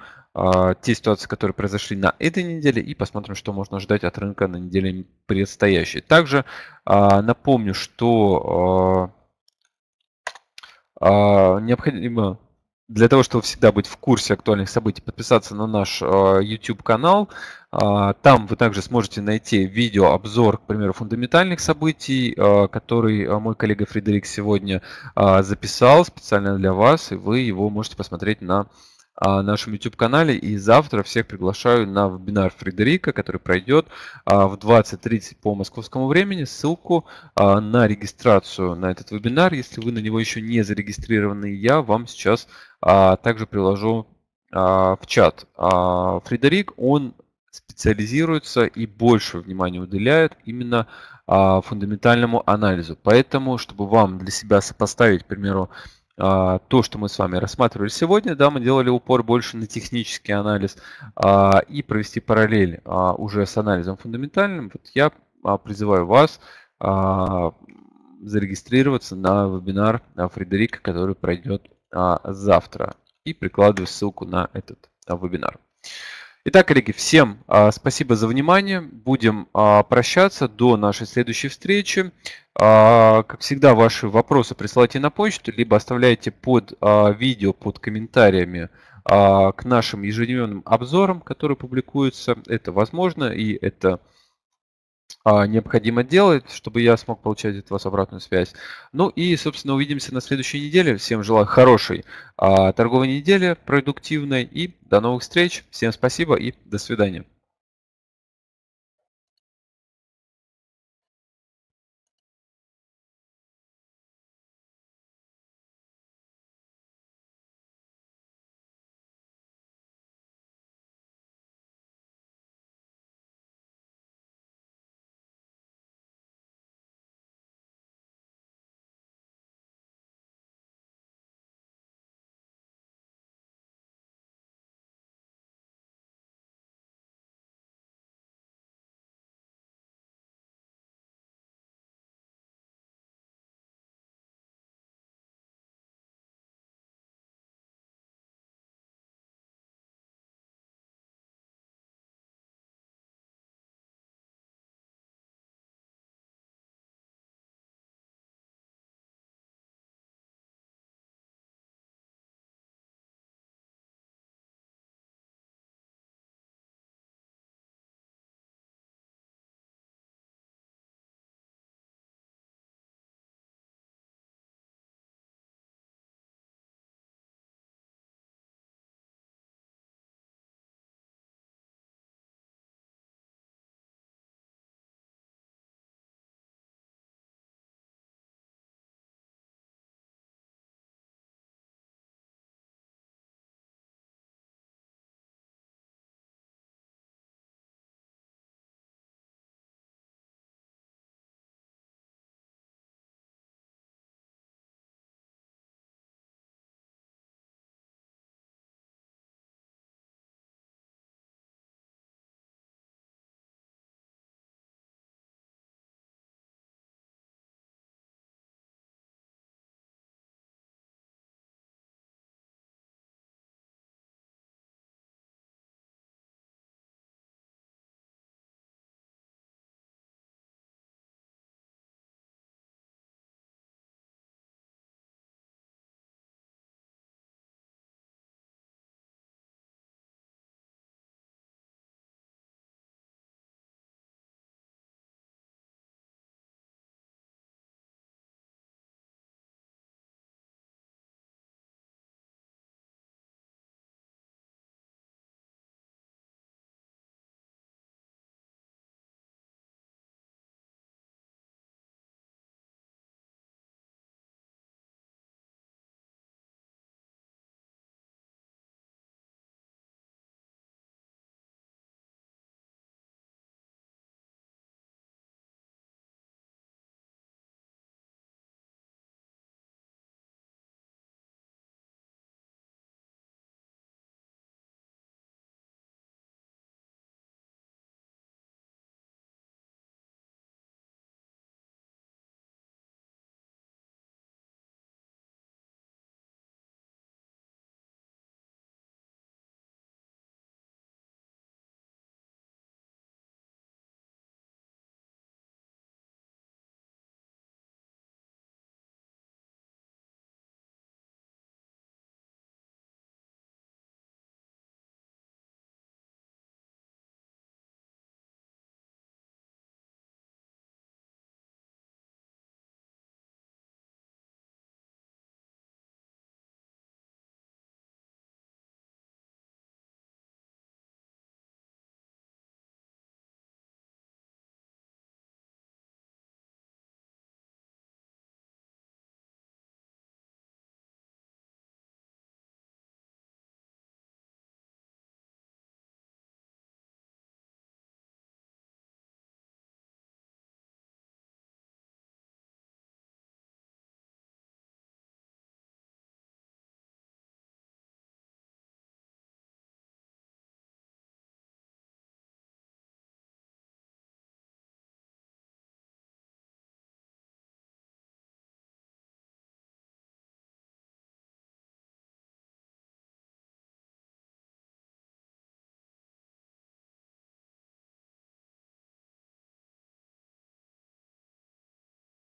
те ситуации, которые произошли на этой неделе, и посмотрим, что можно ожидать от рынка на неделе предстоящей. Также напомню, что а, необходимо для того, чтобы всегда быть в курсе актуальных событий, подписаться на наш а, YouTube-канал. А, там вы также сможете найти видеообзор, к примеру, фундаментальных событий, который мой коллега Фредерик сегодня записал специально для вас, и вы его можете посмотреть на а, нашем YouTube-канале. И завтра всех приглашаю на вебинар Фредерика, который пройдет а, в 20.30 по московскому времени. Ссылку а, на регистрацию на этот вебинар, если вы на него еще не зарегистрированы, я вам сейчас а, также приложу в чат. Фредерик, он специализируется и больше внимания уделяет именно фундаментальному анализу. Поэтому, чтобы вам для себя сопоставить, к примеру, а, то, что мы с вами рассматривали сегодня, да, мы делали упор больше на технический анализ а, и провести параллель а, уже с анализом фундаментальным. Вот я а, призываю вас а, зарегистрироваться на вебинар Фредерика, который пройдет завтра. И прикладываю ссылку на этот вебинар. Итак, коллеги, всем а, спасибо за внимание. Будем а, прощаться до нашей следующей встречи. А, как всегда, ваши вопросы присылайте на почту, либо оставляйте под видео, под комментариями к нашим ежедневным обзорам, которые публикуются. Это возможно и это возможно а, необходимо делать, чтобы я смог получать от вас обратную связь. Ну и, собственно, увидимся на следующей неделе. Всем желаю хорошей а, торговой недели, продуктивной и до новых встреч. Всем спасибо и до свидания.